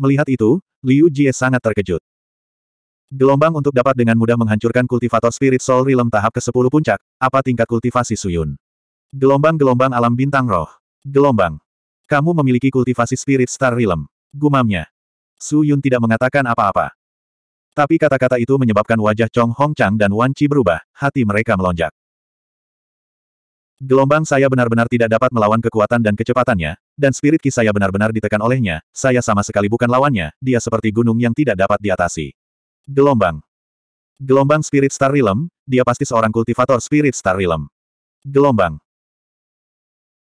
Melihat itu, Liu Jie sangat terkejut. Gelombang untuk dapat dengan mudah menghancurkan kultivator spirit soul realm tahap ke-10 puncak, apa tingkat kultivasi Suyun? Gelombang-gelombang alam bintang roh. Gelombang. Kamu memiliki kultivasi spirit star realm. Gumamnya. Suyun tidak mengatakan apa-apa. Tapi kata-kata itu menyebabkan wajah Chong Hong Chang dan Wan Chi berubah, hati mereka melonjak. Gelombang saya benar-benar tidak dapat melawan kekuatan dan kecepatannya, dan spirit ki saya benar-benar ditekan olehnya, saya sama sekali bukan lawannya, dia seperti gunung yang tidak dapat diatasi. Gelombang. Gelombang Spirit Star Realm, dia pasti seorang kultivator Spirit Star Realm. Gelombang.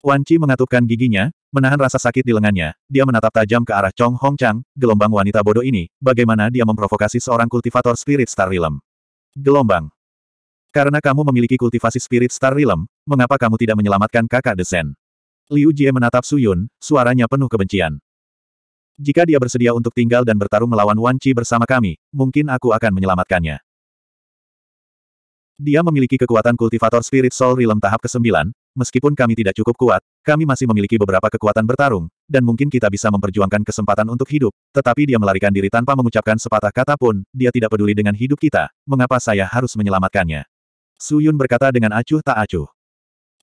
Wan Wanci mengatupkan giginya, menahan rasa sakit di lengannya, dia menatap tajam ke arah Chong Hong Chang, gelombang wanita bodoh ini, bagaimana dia memprovokasi seorang kultivator Spirit Star Realm. Gelombang. Karena kamu memiliki kultivasi Spirit Star Realm, mengapa kamu tidak menyelamatkan kakak desain? Liu Jie menatap Su Yun, suaranya penuh kebencian. Jika dia bersedia untuk tinggal dan bertarung melawan Wan Qi bersama kami, mungkin aku akan menyelamatkannya. Dia memiliki kekuatan kultivator spirit soul realm tahap ke-9, meskipun kami tidak cukup kuat, kami masih memiliki beberapa kekuatan bertarung, dan mungkin kita bisa memperjuangkan kesempatan untuk hidup, tetapi dia melarikan diri tanpa mengucapkan sepatah kata pun, dia tidak peduli dengan hidup kita, mengapa saya harus menyelamatkannya? Su Yun berkata dengan acuh tak acuh.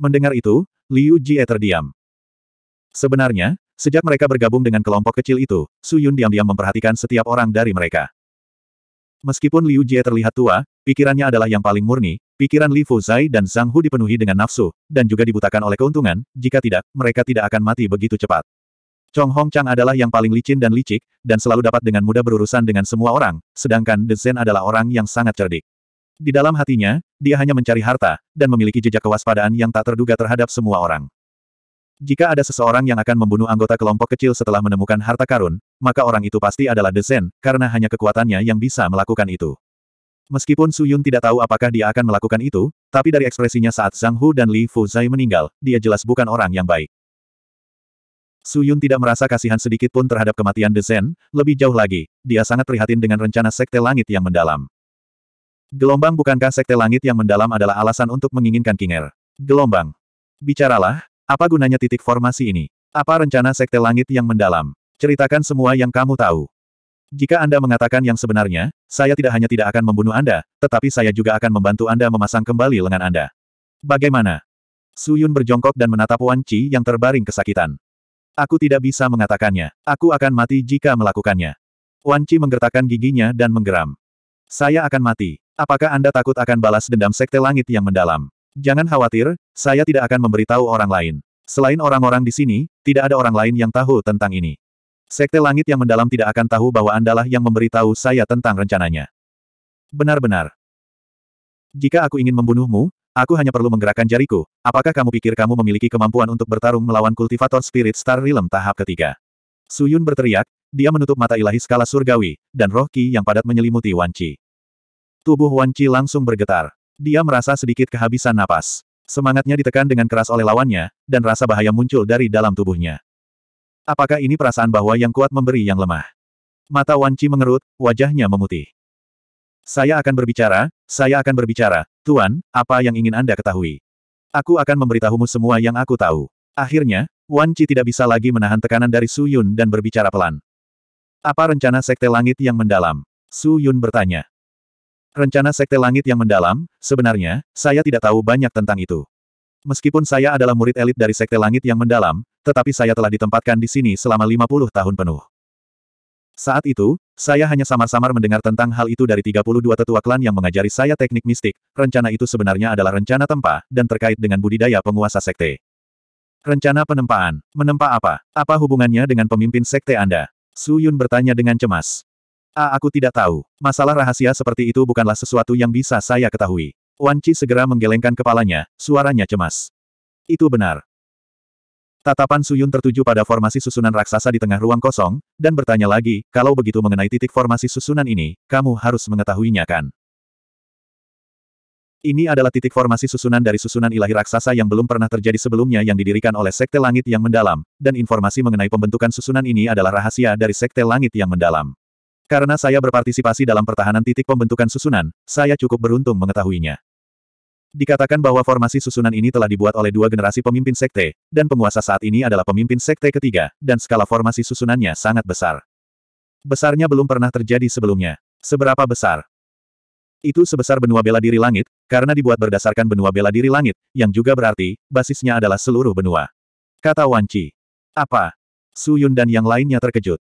Mendengar itu, Liu Jie terdiam. Sebenarnya, sejak mereka bergabung dengan kelompok kecil itu, Su Yun diam-diam memperhatikan setiap orang dari mereka. Meskipun Liu Jie terlihat tua, pikirannya adalah yang paling murni, pikiran Li Fu Zai dan Zhang Hu dipenuhi dengan nafsu, dan juga dibutakan oleh keuntungan, jika tidak, mereka tidak akan mati begitu cepat. Chong Hong Chang adalah yang paling licin dan licik, dan selalu dapat dengan mudah berurusan dengan semua orang, sedangkan De Zhen adalah orang yang sangat cerdik. Di dalam hatinya, dia hanya mencari harta, dan memiliki jejak kewaspadaan yang tak terduga terhadap semua orang. Jika ada seseorang yang akan membunuh anggota kelompok kecil setelah menemukan harta karun, maka orang itu pasti adalah desain, karena hanya kekuatannya yang bisa melakukan itu. Meskipun Su Yun tidak tahu apakah dia akan melakukan itu, tapi dari ekspresinya saat Zhang Hu dan Li Fu Zai meninggal, dia jelas bukan orang yang baik. Su Yun tidak merasa kasihan sedikit pun terhadap kematian desain, lebih jauh lagi, dia sangat prihatin dengan rencana Sekte Langit yang mendalam. Gelombang bukankah sekte langit yang mendalam adalah alasan untuk menginginkan Kinger? Gelombang. Bicaralah, apa gunanya titik formasi ini? Apa rencana sekte langit yang mendalam? Ceritakan semua yang kamu tahu. Jika Anda mengatakan yang sebenarnya, saya tidak hanya tidak akan membunuh Anda, tetapi saya juga akan membantu Anda memasang kembali lengan Anda. Bagaimana? Suyun berjongkok dan menatap Wan Chi yang terbaring kesakitan. Aku tidak bisa mengatakannya. Aku akan mati jika melakukannya. Wan Chi menggertakkan giginya dan menggeram. Saya akan mati. Apakah Anda takut akan balas dendam sekte langit yang mendalam? Jangan khawatir, saya tidak akan memberitahu orang lain. Selain orang-orang di sini, tidak ada orang lain yang tahu tentang ini. Sekte langit yang mendalam tidak akan tahu bahwa Andalah yang memberitahu saya tentang rencananya. Benar-benar. Jika aku ingin membunuhmu, aku hanya perlu menggerakkan jariku. Apakah kamu pikir kamu memiliki kemampuan untuk bertarung melawan kultivator spirit star realm tahap ketiga? Suyun berteriak, dia menutup mata ilahi skala surgawi, dan roh ki yang padat menyelimuti Wanci. Tubuh Wan Chi langsung bergetar. Dia merasa sedikit kehabisan napas. Semangatnya ditekan dengan keras oleh lawannya, dan rasa bahaya muncul dari dalam tubuhnya. Apakah ini perasaan bahwa yang kuat memberi yang lemah? Mata Wan Chi mengerut, wajahnya memutih. Saya akan berbicara, saya akan berbicara, Tuan, apa yang ingin Anda ketahui? Aku akan memberitahumu semua yang aku tahu. Akhirnya, Wan Chi tidak bisa lagi menahan tekanan dari Su Yun dan berbicara pelan. Apa rencana Sekte Langit yang mendalam? Su Yun bertanya. Rencana Sekte Langit yang mendalam, sebenarnya, saya tidak tahu banyak tentang itu. Meskipun saya adalah murid elit dari Sekte Langit yang mendalam, tetapi saya telah ditempatkan di sini selama 50 tahun penuh. Saat itu, saya hanya samar-samar mendengar tentang hal itu dari 32 tetua klan yang mengajari saya teknik mistik, rencana itu sebenarnya adalah rencana tempa, dan terkait dengan budidaya penguasa Sekte. Rencana penempaan. Menempa apa? Apa hubungannya dengan pemimpin Sekte Anda? Su Yun bertanya dengan cemas. Ah aku tidak tahu. Masalah rahasia seperti itu bukanlah sesuatu yang bisa saya ketahui. Wan Chi segera menggelengkan kepalanya, suaranya cemas. Itu benar. Tatapan Suyun tertuju pada formasi susunan raksasa di tengah ruang kosong, dan bertanya lagi, kalau begitu mengenai titik formasi susunan ini, kamu harus mengetahuinya kan? Ini adalah titik formasi susunan dari susunan ilahi raksasa yang belum pernah terjadi sebelumnya yang didirikan oleh Sekte Langit yang Mendalam, dan informasi mengenai pembentukan susunan ini adalah rahasia dari Sekte Langit yang Mendalam. Karena saya berpartisipasi dalam pertahanan titik pembentukan susunan, saya cukup beruntung mengetahuinya. Dikatakan bahwa formasi susunan ini telah dibuat oleh dua generasi pemimpin sekte, dan penguasa saat ini adalah pemimpin sekte ketiga, dan skala formasi susunannya sangat besar. Besarnya belum pernah terjadi sebelumnya. Seberapa besar? Itu sebesar benua bela diri langit, karena dibuat berdasarkan benua bela diri langit, yang juga berarti, basisnya adalah seluruh benua. Kata Wanci. Apa? Suyun dan yang lainnya terkejut.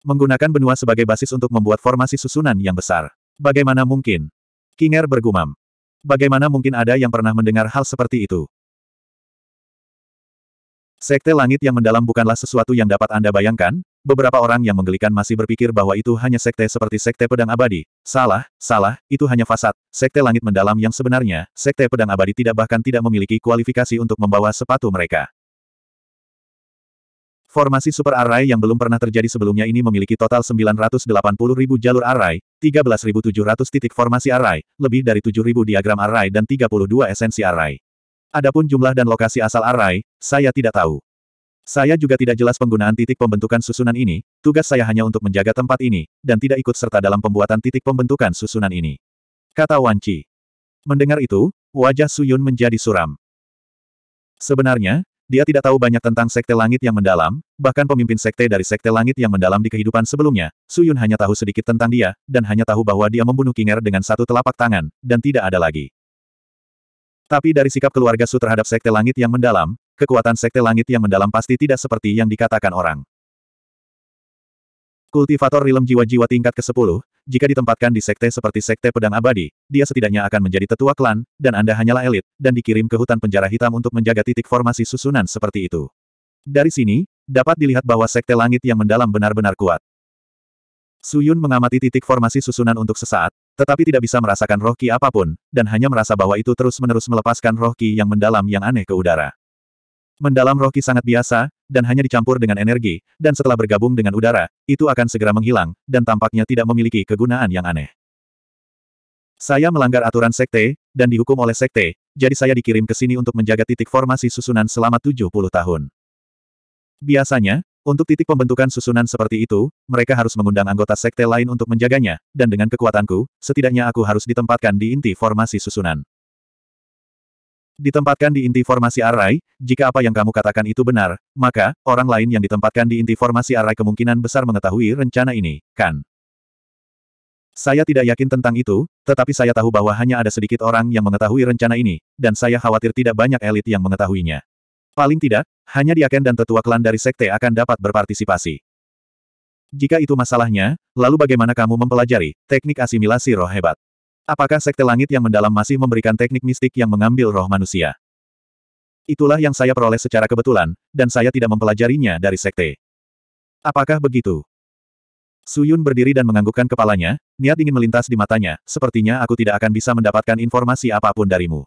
Menggunakan benua sebagai basis untuk membuat formasi susunan yang besar. Bagaimana mungkin? Kinger bergumam. Bagaimana mungkin ada yang pernah mendengar hal seperti itu? Sekte langit yang mendalam bukanlah sesuatu yang dapat Anda bayangkan, beberapa orang yang menggelikan masih berpikir bahwa itu hanya sekte seperti sekte pedang abadi. Salah, salah, itu hanya fasad. Sekte langit mendalam yang sebenarnya, sekte pedang abadi tidak bahkan tidak memiliki kualifikasi untuk membawa sepatu mereka. Formasi super array yang belum pernah terjadi sebelumnya ini memiliki total 980.000 jalur array, 13.700 titik formasi array, lebih dari 7.000 diagram array dan 32 esensi array. Adapun jumlah dan lokasi asal array, saya tidak tahu. Saya juga tidak jelas penggunaan titik pembentukan susunan ini, tugas saya hanya untuk menjaga tempat ini, dan tidak ikut serta dalam pembuatan titik pembentukan susunan ini. Kata Wan Chi. Mendengar itu, wajah Suyun menjadi suram. Sebenarnya, dia tidak tahu banyak tentang Sekte Langit yang mendalam, bahkan pemimpin Sekte dari Sekte Langit yang mendalam di kehidupan sebelumnya, Su Yun hanya tahu sedikit tentang dia, dan hanya tahu bahwa dia membunuh King Er dengan satu telapak tangan, dan tidak ada lagi. Tapi dari sikap keluarga Su terhadap Sekte Langit yang mendalam, kekuatan Sekte Langit yang mendalam pasti tidak seperti yang dikatakan orang. Kultivator Rilem Jiwa-Jiwa tingkat ke-10, jika ditempatkan di sekte seperti sekte pedang abadi, dia setidaknya akan menjadi tetua klan, dan Anda hanyalah elit, dan dikirim ke hutan penjara hitam untuk menjaga titik formasi susunan seperti itu. Dari sini, dapat dilihat bahwa sekte langit yang mendalam benar-benar kuat. Suyun mengamati titik formasi susunan untuk sesaat, tetapi tidak bisa merasakan roh ki apapun, dan hanya merasa bahwa itu terus-menerus melepaskan roh ki yang mendalam yang aneh ke udara. Mendalam roh sangat biasa, dan hanya dicampur dengan energi, dan setelah bergabung dengan udara, itu akan segera menghilang, dan tampaknya tidak memiliki kegunaan yang aneh. Saya melanggar aturan sekte, dan dihukum oleh sekte, jadi saya dikirim ke sini untuk menjaga titik formasi susunan selama 70 tahun. Biasanya, untuk titik pembentukan susunan seperti itu, mereka harus mengundang anggota sekte lain untuk menjaganya, dan dengan kekuatanku, setidaknya aku harus ditempatkan di inti formasi susunan. Ditempatkan di inti formasi arai. jika apa yang kamu katakan itu benar, maka, orang lain yang ditempatkan di inti formasi arai kemungkinan besar mengetahui rencana ini, kan? Saya tidak yakin tentang itu, tetapi saya tahu bahwa hanya ada sedikit orang yang mengetahui rencana ini, dan saya khawatir tidak banyak elit yang mengetahuinya. Paling tidak, hanya Diaken dan tetua klan dari sekte akan dapat berpartisipasi. Jika itu masalahnya, lalu bagaimana kamu mempelajari teknik asimilasi roh hebat? Apakah sekte langit yang mendalam masih memberikan teknik mistik yang mengambil roh manusia? Itulah yang saya peroleh secara kebetulan, dan saya tidak mempelajarinya dari sekte. Apakah begitu? Suyun berdiri dan menganggukkan kepalanya, niat ingin melintas di matanya, sepertinya aku tidak akan bisa mendapatkan informasi apapun darimu.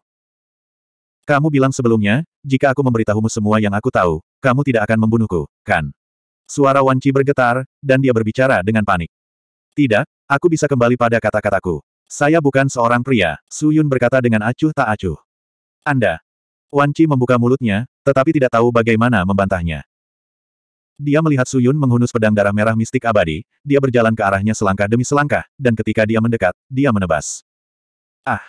Kamu bilang sebelumnya, jika aku memberitahumu semua yang aku tahu, kamu tidak akan membunuhku, kan? Suara Wanci bergetar, dan dia berbicara dengan panik. Tidak, aku bisa kembali pada kata-kataku. Saya bukan seorang pria, Su Yun berkata dengan acuh tak acuh. Anda. Wan Chi membuka mulutnya, tetapi tidak tahu bagaimana membantahnya. Dia melihat Su Yun menghunus pedang darah merah mistik abadi, dia berjalan ke arahnya selangkah demi selangkah, dan ketika dia mendekat, dia menebas. Ah!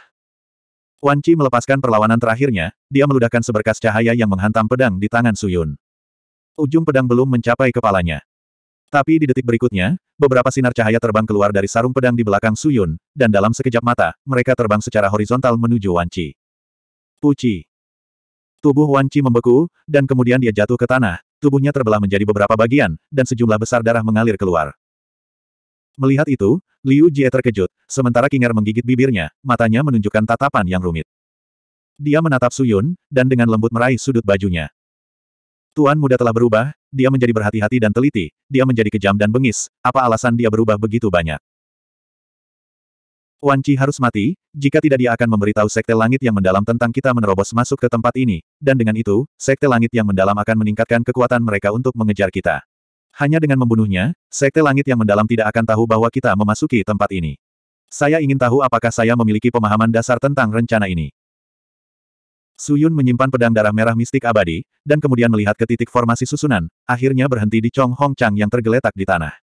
Wan Chi melepaskan perlawanan terakhirnya, dia meludahkan seberkas cahaya yang menghantam pedang di tangan Su Yun. Ujung pedang belum mencapai kepalanya. Tapi di detik berikutnya, beberapa sinar cahaya terbang keluar dari sarung pedang di belakang Suyun, dan dalam sekejap mata, mereka terbang secara horizontal menuju Wanci. Puci. Tubuh Wanci membeku, dan kemudian dia jatuh ke tanah, tubuhnya terbelah menjadi beberapa bagian, dan sejumlah besar darah mengalir keluar. Melihat itu, Liu Jie terkejut, sementara Kinger menggigit bibirnya, matanya menunjukkan tatapan yang rumit. Dia menatap Suyun, dan dengan lembut meraih sudut bajunya. Tuan muda telah berubah, dia menjadi berhati-hati dan teliti, dia menjadi kejam dan bengis, apa alasan dia berubah begitu banyak? Wan Chi harus mati, jika tidak dia akan memberitahu Sekte Langit yang mendalam tentang kita menerobos masuk ke tempat ini, dan dengan itu, Sekte Langit yang mendalam akan meningkatkan kekuatan mereka untuk mengejar kita. Hanya dengan membunuhnya, Sekte Langit yang mendalam tidak akan tahu bahwa kita memasuki tempat ini. Saya ingin tahu apakah saya memiliki pemahaman dasar tentang rencana ini. Suyun menyimpan pedang darah merah mistik abadi, dan kemudian melihat ke titik formasi susunan, akhirnya berhenti di Chong Hong Chang yang tergeletak di tanah.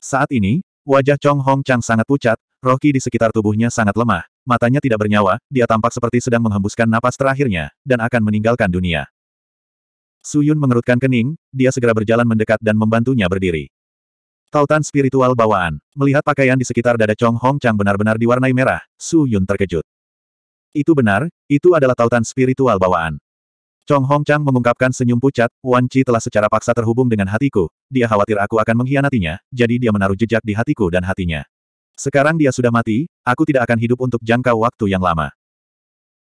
Saat ini, wajah Chong Hong Chang sangat pucat, Rocky di sekitar tubuhnya sangat lemah, matanya tidak bernyawa, dia tampak seperti sedang menghembuskan napas terakhirnya, dan akan meninggalkan dunia. Suyun mengerutkan kening, dia segera berjalan mendekat dan membantunya berdiri. Tautan spiritual bawaan, melihat pakaian di sekitar dada Chong Hong Chang benar-benar diwarnai merah, Suyun terkejut. Itu benar, itu adalah tautan spiritual bawaan. Chong Hong Chang mengungkapkan senyum pucat, Wan Chi telah secara paksa terhubung dengan hatiku, dia khawatir aku akan mengkhianatinya, jadi dia menaruh jejak di hatiku dan hatinya. Sekarang dia sudah mati, aku tidak akan hidup untuk jangka waktu yang lama.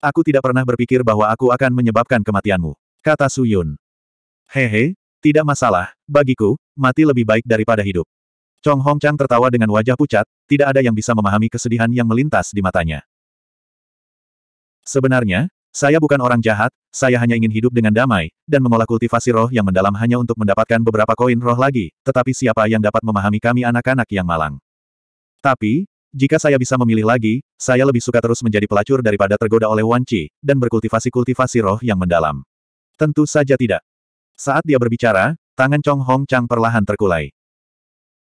Aku tidak pernah berpikir bahwa aku akan menyebabkan kematianmu, kata Su Yun. Hehe, tidak masalah, bagiku, mati lebih baik daripada hidup. Chong Hong Chang tertawa dengan wajah pucat, tidak ada yang bisa memahami kesedihan yang melintas di matanya. Sebenarnya, saya bukan orang jahat, saya hanya ingin hidup dengan damai, dan mengolah kultivasi roh yang mendalam hanya untuk mendapatkan beberapa koin roh lagi, tetapi siapa yang dapat memahami kami anak-anak yang malang? Tapi, jika saya bisa memilih lagi, saya lebih suka terus menjadi pelacur daripada tergoda oleh wanci, dan berkultivasi-kultivasi roh yang mendalam. Tentu saja tidak. Saat dia berbicara, tangan Chong Hong Chang perlahan terkulai.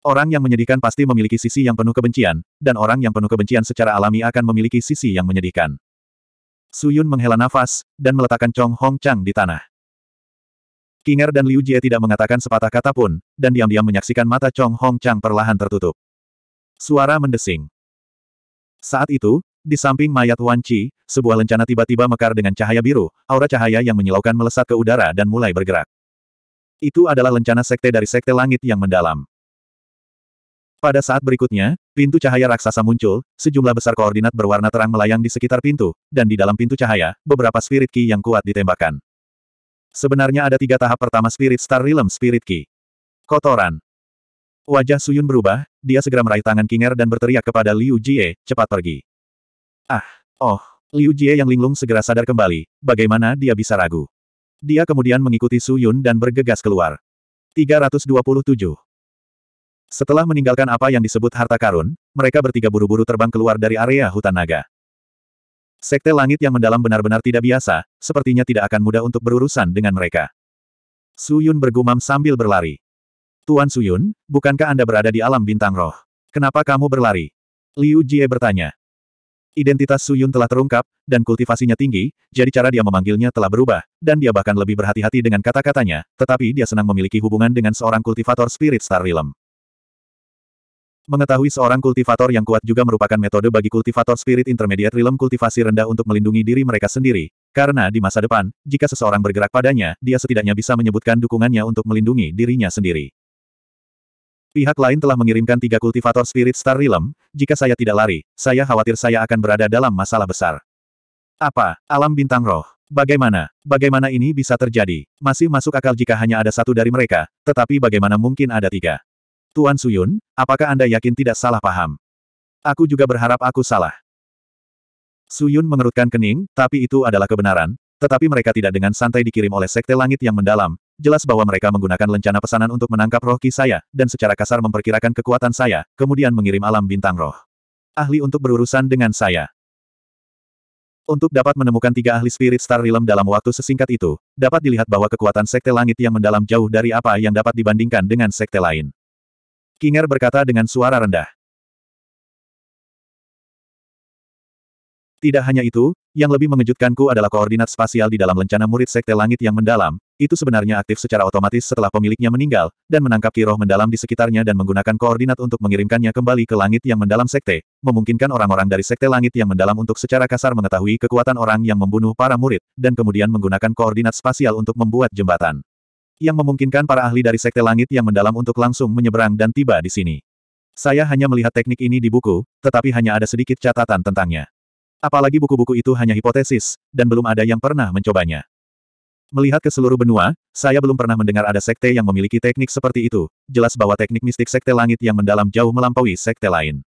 Orang yang menyedihkan pasti memiliki sisi yang penuh kebencian, dan orang yang penuh kebencian secara alami akan memiliki sisi yang menyedihkan. Suyun menghela nafas, dan meletakkan Chong Hong Chang di tanah. Kinger dan Liu Jie tidak mengatakan sepatah kata pun, dan diam-diam menyaksikan mata Chong Hong Chang perlahan tertutup. Suara mendesing. Saat itu, di samping mayat Wan Chi, sebuah lencana tiba-tiba mekar dengan cahaya biru, aura cahaya yang menyilaukan melesat ke udara dan mulai bergerak. Itu adalah lencana sekte dari sekte langit yang mendalam. Pada saat berikutnya, pintu cahaya raksasa muncul, sejumlah besar koordinat berwarna terang melayang di sekitar pintu, dan di dalam pintu cahaya, beberapa spirit key yang kuat ditembakkan. Sebenarnya ada tiga tahap pertama Spirit Star Realm Spirit Key. Kotoran. Wajah Suyun berubah, dia segera meraih tangan Kinger dan berteriak kepada Liu Jie, cepat pergi. Ah, oh, Liu Jie yang linglung segera sadar kembali, bagaimana dia bisa ragu. Dia kemudian mengikuti Suyun dan bergegas keluar. 327. Setelah meninggalkan apa yang disebut harta karun, mereka bertiga buru-buru terbang keluar dari area hutan naga. Sekte langit yang mendalam benar-benar tidak biasa, sepertinya tidak akan mudah untuk berurusan dengan mereka. Suyun bergumam sambil berlari. Tuan Suyun, bukankah Anda berada di alam bintang roh? Kenapa kamu berlari? Liu Jie bertanya. Identitas Suyun telah terungkap, dan kultivasinya tinggi, jadi cara dia memanggilnya telah berubah, dan dia bahkan lebih berhati-hati dengan kata-katanya, tetapi dia senang memiliki hubungan dengan seorang kultivator Spirit Star Realm. Mengetahui seorang kultivator yang kuat juga merupakan metode bagi kultivator spirit intermediate realm kultivasi rendah untuk melindungi diri mereka sendiri, karena di masa depan, jika seseorang bergerak padanya, dia setidaknya bisa menyebutkan dukungannya untuk melindungi dirinya sendiri. Pihak lain telah mengirimkan tiga kultivator spirit star realm, jika saya tidak lari, saya khawatir saya akan berada dalam masalah besar. Apa? Alam bintang roh. Bagaimana? Bagaimana ini bisa terjadi? Masih masuk akal jika hanya ada satu dari mereka, tetapi bagaimana mungkin ada tiga? Tuan Suyun, apakah Anda yakin tidak salah paham? Aku juga berharap aku salah. Suyun mengerutkan kening, tapi itu adalah kebenaran, tetapi mereka tidak dengan santai dikirim oleh Sekte Langit yang mendalam, jelas bahwa mereka menggunakan lencana pesanan untuk menangkap roh ki saya, dan secara kasar memperkirakan kekuatan saya, kemudian mengirim alam bintang roh. Ahli untuk berurusan dengan saya. Untuk dapat menemukan tiga ahli Spirit Star Realm dalam waktu sesingkat itu, dapat dilihat bahwa kekuatan Sekte Langit yang mendalam jauh dari apa yang dapat dibandingkan dengan Sekte lain. Kinger berkata dengan suara rendah. Tidak hanya itu, yang lebih mengejutkanku adalah koordinat spasial di dalam lencana murid sekte langit yang mendalam, itu sebenarnya aktif secara otomatis setelah pemiliknya meninggal, dan menangkap kiroh mendalam di sekitarnya dan menggunakan koordinat untuk mengirimkannya kembali ke langit yang mendalam sekte, memungkinkan orang-orang dari sekte langit yang mendalam untuk secara kasar mengetahui kekuatan orang yang membunuh para murid, dan kemudian menggunakan koordinat spasial untuk membuat jembatan yang memungkinkan para ahli dari Sekte Langit yang mendalam untuk langsung menyeberang dan tiba di sini. Saya hanya melihat teknik ini di buku, tetapi hanya ada sedikit catatan tentangnya. Apalagi buku-buku itu hanya hipotesis, dan belum ada yang pernah mencobanya. Melihat ke seluruh benua, saya belum pernah mendengar ada sekte yang memiliki teknik seperti itu, jelas bahwa teknik mistik sekte langit yang mendalam jauh melampaui sekte lain.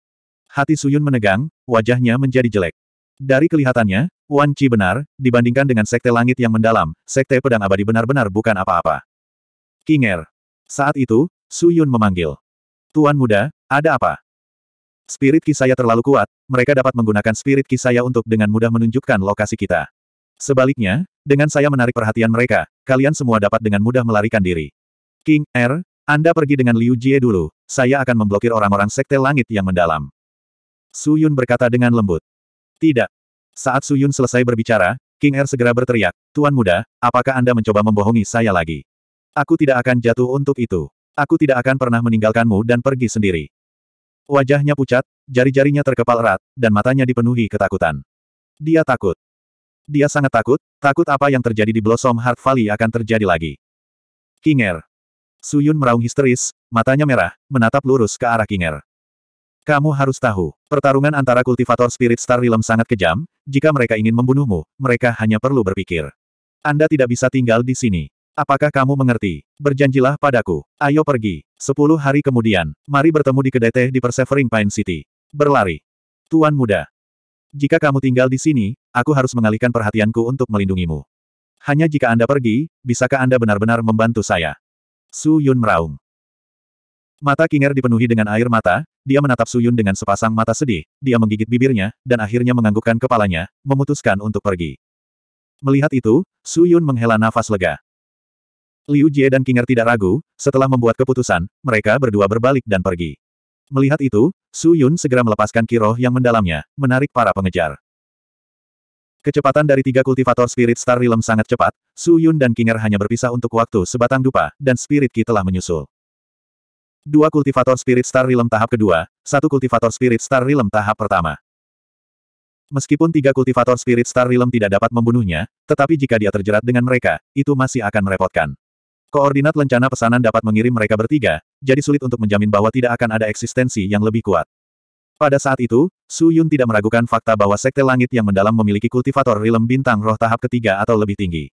Hati Suyun menegang, wajahnya menjadi jelek. Dari kelihatannya, Wan Chi benar, dibandingkan dengan sekte langit yang mendalam, sekte pedang abadi benar-benar bukan apa-apa. Kinger. Saat itu, Su Yun memanggil. Tuan muda, ada apa? Spirit Kisaya terlalu kuat, mereka dapat menggunakan spirit Kisaya untuk dengan mudah menunjukkan lokasi kita. Sebaliknya, dengan saya menarik perhatian mereka, kalian semua dapat dengan mudah melarikan diri. King R, er, Anda pergi dengan Liu Jie dulu, saya akan memblokir orang-orang sekte langit yang mendalam. Su Yun berkata dengan lembut. Tidak. Saat Su Yun selesai berbicara, King R er segera berteriak, Tuan muda, apakah Anda mencoba membohongi saya lagi? Aku tidak akan jatuh untuk itu. Aku tidak akan pernah meninggalkanmu dan pergi sendiri. Wajahnya pucat, jari-jarinya terkepal erat, dan matanya dipenuhi ketakutan. Dia takut. Dia sangat takut, takut apa yang terjadi di Blossom Heart Valley akan terjadi lagi. Kinger. Suyun meraung histeris, matanya merah, menatap lurus ke arah Kinger. Kamu harus tahu, pertarungan antara kultivator Spirit Star Realm sangat kejam, jika mereka ingin membunuhmu, mereka hanya perlu berpikir. Anda tidak bisa tinggal di sini. Apakah kamu mengerti? Berjanjilah padaku. Ayo pergi. Sepuluh hari kemudian, mari bertemu di kedai teh di Persevering Pine City. Berlari. Tuan muda. Jika kamu tinggal di sini, aku harus mengalihkan perhatianku untuk melindungimu. Hanya jika Anda pergi, bisakah Anda benar-benar membantu saya? Su Yun meraung. Mata Kinger dipenuhi dengan air mata, dia menatap Su Yun dengan sepasang mata sedih, dia menggigit bibirnya, dan akhirnya menganggukkan kepalanya, memutuskan untuk pergi. Melihat itu, Su Yun menghela nafas lega. Liu Jie dan Kinger tidak ragu, setelah membuat keputusan, mereka berdua berbalik dan pergi. Melihat itu, Su Yun segera melepaskan kiroh yang mendalamnya, menarik para pengejar. Kecepatan dari tiga kultivator Spirit Star Realm sangat cepat, Su Yun dan Kinger hanya berpisah untuk waktu sebatang dupa, dan Spirit Ki telah menyusul. Dua kultivator Spirit Star Realm tahap kedua, satu kultivator Spirit Star Realm tahap pertama. Meskipun tiga kultivator Spirit Star Realm tidak dapat membunuhnya, tetapi jika dia terjerat dengan mereka, itu masih akan merepotkan. Koordinat lencana pesanan dapat mengirim mereka bertiga, jadi sulit untuk menjamin bahwa tidak akan ada eksistensi yang lebih kuat. Pada saat itu, Su Yun tidak meragukan fakta bahwa Sekte Langit yang mendalam memiliki kultivator rilem bintang roh tahap ketiga atau lebih tinggi.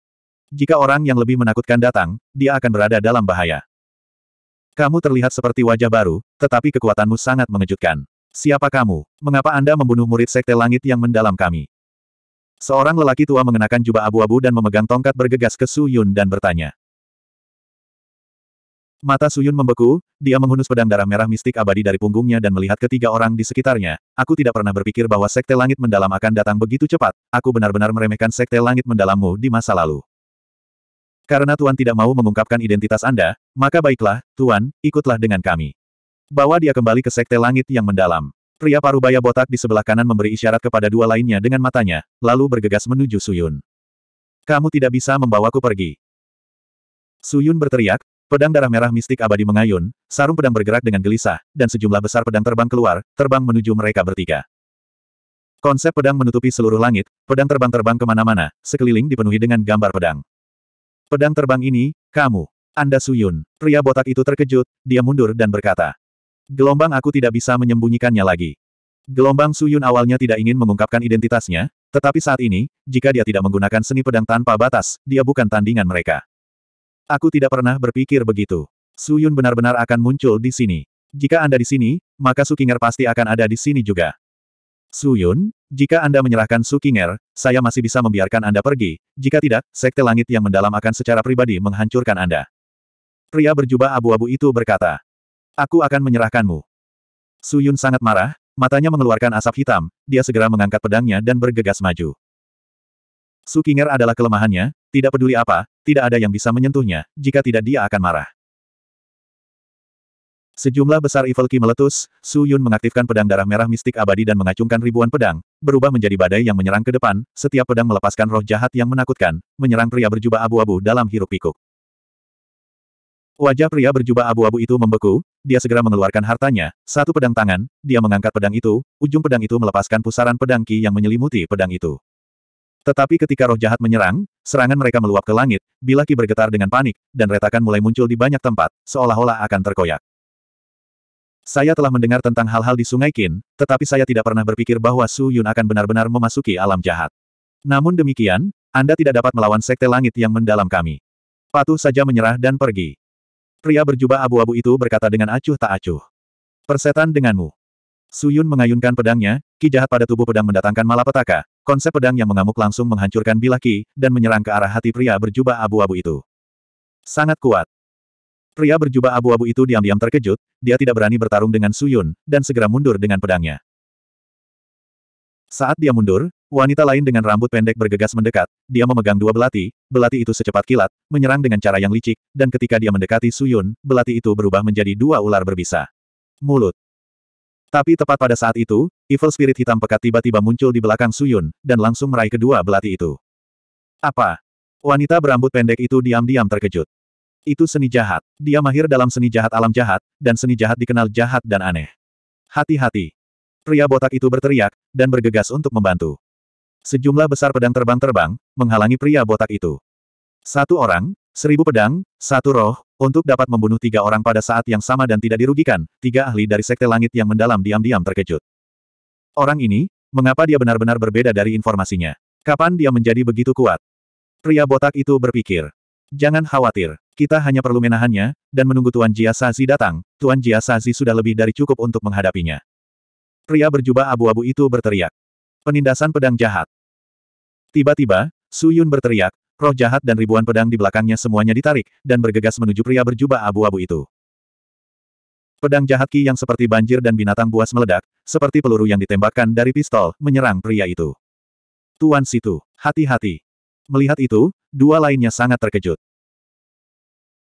Jika orang yang lebih menakutkan datang, dia akan berada dalam bahaya. Kamu terlihat seperti wajah baru, tetapi kekuatanmu sangat mengejutkan. Siapa kamu? Mengapa Anda membunuh murid Sekte Langit yang mendalam kami? Seorang lelaki tua mengenakan jubah abu-abu dan memegang tongkat bergegas ke Su Yun dan bertanya. Mata Suyun membeku, dia menghunus pedang darah merah mistik abadi dari punggungnya dan melihat ketiga orang di sekitarnya. Aku tidak pernah berpikir bahwa Sekte Langit Mendalam akan datang begitu cepat. Aku benar-benar meremehkan Sekte Langit Mendalammu di masa lalu. Karena Tuan tidak mau mengungkapkan identitas Anda, maka baiklah, Tuan, ikutlah dengan kami. Bawa dia kembali ke Sekte Langit yang mendalam. Pria parubaya botak di sebelah kanan memberi isyarat kepada dua lainnya dengan matanya, lalu bergegas menuju Suyun. Kamu tidak bisa membawaku pergi. Suyun berteriak, Pedang darah merah mistik abadi mengayun, sarung pedang bergerak dengan gelisah, dan sejumlah besar pedang terbang keluar, terbang menuju mereka bertiga. Konsep pedang menutupi seluruh langit, pedang terbang terbang kemana-mana, sekeliling dipenuhi dengan gambar pedang. Pedang terbang ini, kamu. Anda Suyun. Pria botak itu terkejut, dia mundur dan berkata. Gelombang aku tidak bisa menyembunyikannya lagi. Gelombang Suyun awalnya tidak ingin mengungkapkan identitasnya, tetapi saat ini, jika dia tidak menggunakan seni pedang tanpa batas, dia bukan tandingan mereka. Aku tidak pernah berpikir begitu. Suyun benar-benar akan muncul di sini. Jika Anda di sini, maka Sukinger pasti akan ada di sini juga. Suyun, jika Anda menyerahkan Sukinger, saya masih bisa membiarkan Anda pergi. Jika tidak, Sekte Langit yang mendalam akan secara pribadi menghancurkan Anda. Pria berjubah abu-abu itu berkata, Aku akan menyerahkanmu. Suyun sangat marah, matanya mengeluarkan asap hitam, dia segera mengangkat pedangnya dan bergegas maju. Sukinger adalah kelemahannya, tidak peduli apa, tidak ada yang bisa menyentuhnya, jika tidak dia akan marah. Sejumlah besar Evil Ki meletus, Su Yun mengaktifkan pedang darah merah mistik abadi dan mengacungkan ribuan pedang, berubah menjadi badai yang menyerang ke depan, setiap pedang melepaskan roh jahat yang menakutkan, menyerang pria berjubah abu-abu dalam hiruk-pikuk. Wajah pria berjubah abu-abu itu membeku, dia segera mengeluarkan hartanya, satu pedang tangan, dia mengangkat pedang itu, ujung pedang itu melepaskan pusaran pedang Ki yang menyelimuti pedang itu. Tetapi ketika roh jahat menyerang, serangan mereka meluap ke langit, Bilaki bergetar dengan panik, dan retakan mulai muncul di banyak tempat, seolah-olah akan terkoyak. Saya telah mendengar tentang hal-hal di Sungai Qin, tetapi saya tidak pernah berpikir bahwa Su Yun akan benar-benar memasuki alam jahat. Namun demikian, Anda tidak dapat melawan sekte langit yang mendalam kami. Patuh saja menyerah dan pergi. Pria berjubah abu-abu itu berkata dengan acuh tak acuh. Persetan denganmu. Su Yun mengayunkan pedangnya, ki jahat pada tubuh pedang mendatangkan malapetaka, Konsep pedang yang mengamuk langsung menghancurkan bilaki dan menyerang ke arah hati pria berjubah abu-abu itu. Sangat kuat. Pria berjubah abu-abu itu diam-diam terkejut, dia tidak berani bertarung dengan Suyun, dan segera mundur dengan pedangnya. Saat dia mundur, wanita lain dengan rambut pendek bergegas mendekat, dia memegang dua belati, belati itu secepat kilat, menyerang dengan cara yang licik, dan ketika dia mendekati Suyun, belati itu berubah menjadi dua ular berbisa. Mulut. Tapi tepat pada saat itu, evil spirit hitam pekat tiba-tiba muncul di belakang Suyun, dan langsung meraih kedua belati itu. Apa? Wanita berambut pendek itu diam-diam terkejut. Itu seni jahat. Dia mahir dalam seni jahat alam jahat, dan seni jahat dikenal jahat dan aneh. Hati-hati. Pria botak itu berteriak, dan bergegas untuk membantu. Sejumlah besar pedang terbang-terbang, menghalangi pria botak itu. Satu orang, seribu pedang, satu roh, untuk dapat membunuh tiga orang pada saat yang sama dan tidak dirugikan, tiga ahli dari Sekte Langit yang mendalam diam-diam terkejut. Orang ini, mengapa dia benar-benar berbeda dari informasinya? Kapan dia menjadi begitu kuat? Pria botak itu berpikir. Jangan khawatir, kita hanya perlu menahannya, dan menunggu Tuan Jia Sazi datang, Tuan Jia Sazi sudah lebih dari cukup untuk menghadapinya. Pria berjubah abu-abu itu berteriak. Penindasan pedang jahat. Tiba-tiba, Su Yun berteriak, roh jahat dan ribuan pedang di belakangnya semuanya ditarik, dan bergegas menuju pria berjubah abu-abu itu. Pedang jahat Ki yang seperti banjir dan binatang buas meledak, seperti peluru yang ditembakkan dari pistol, menyerang pria itu. Tuan Situ, hati-hati. Melihat itu, dua lainnya sangat terkejut.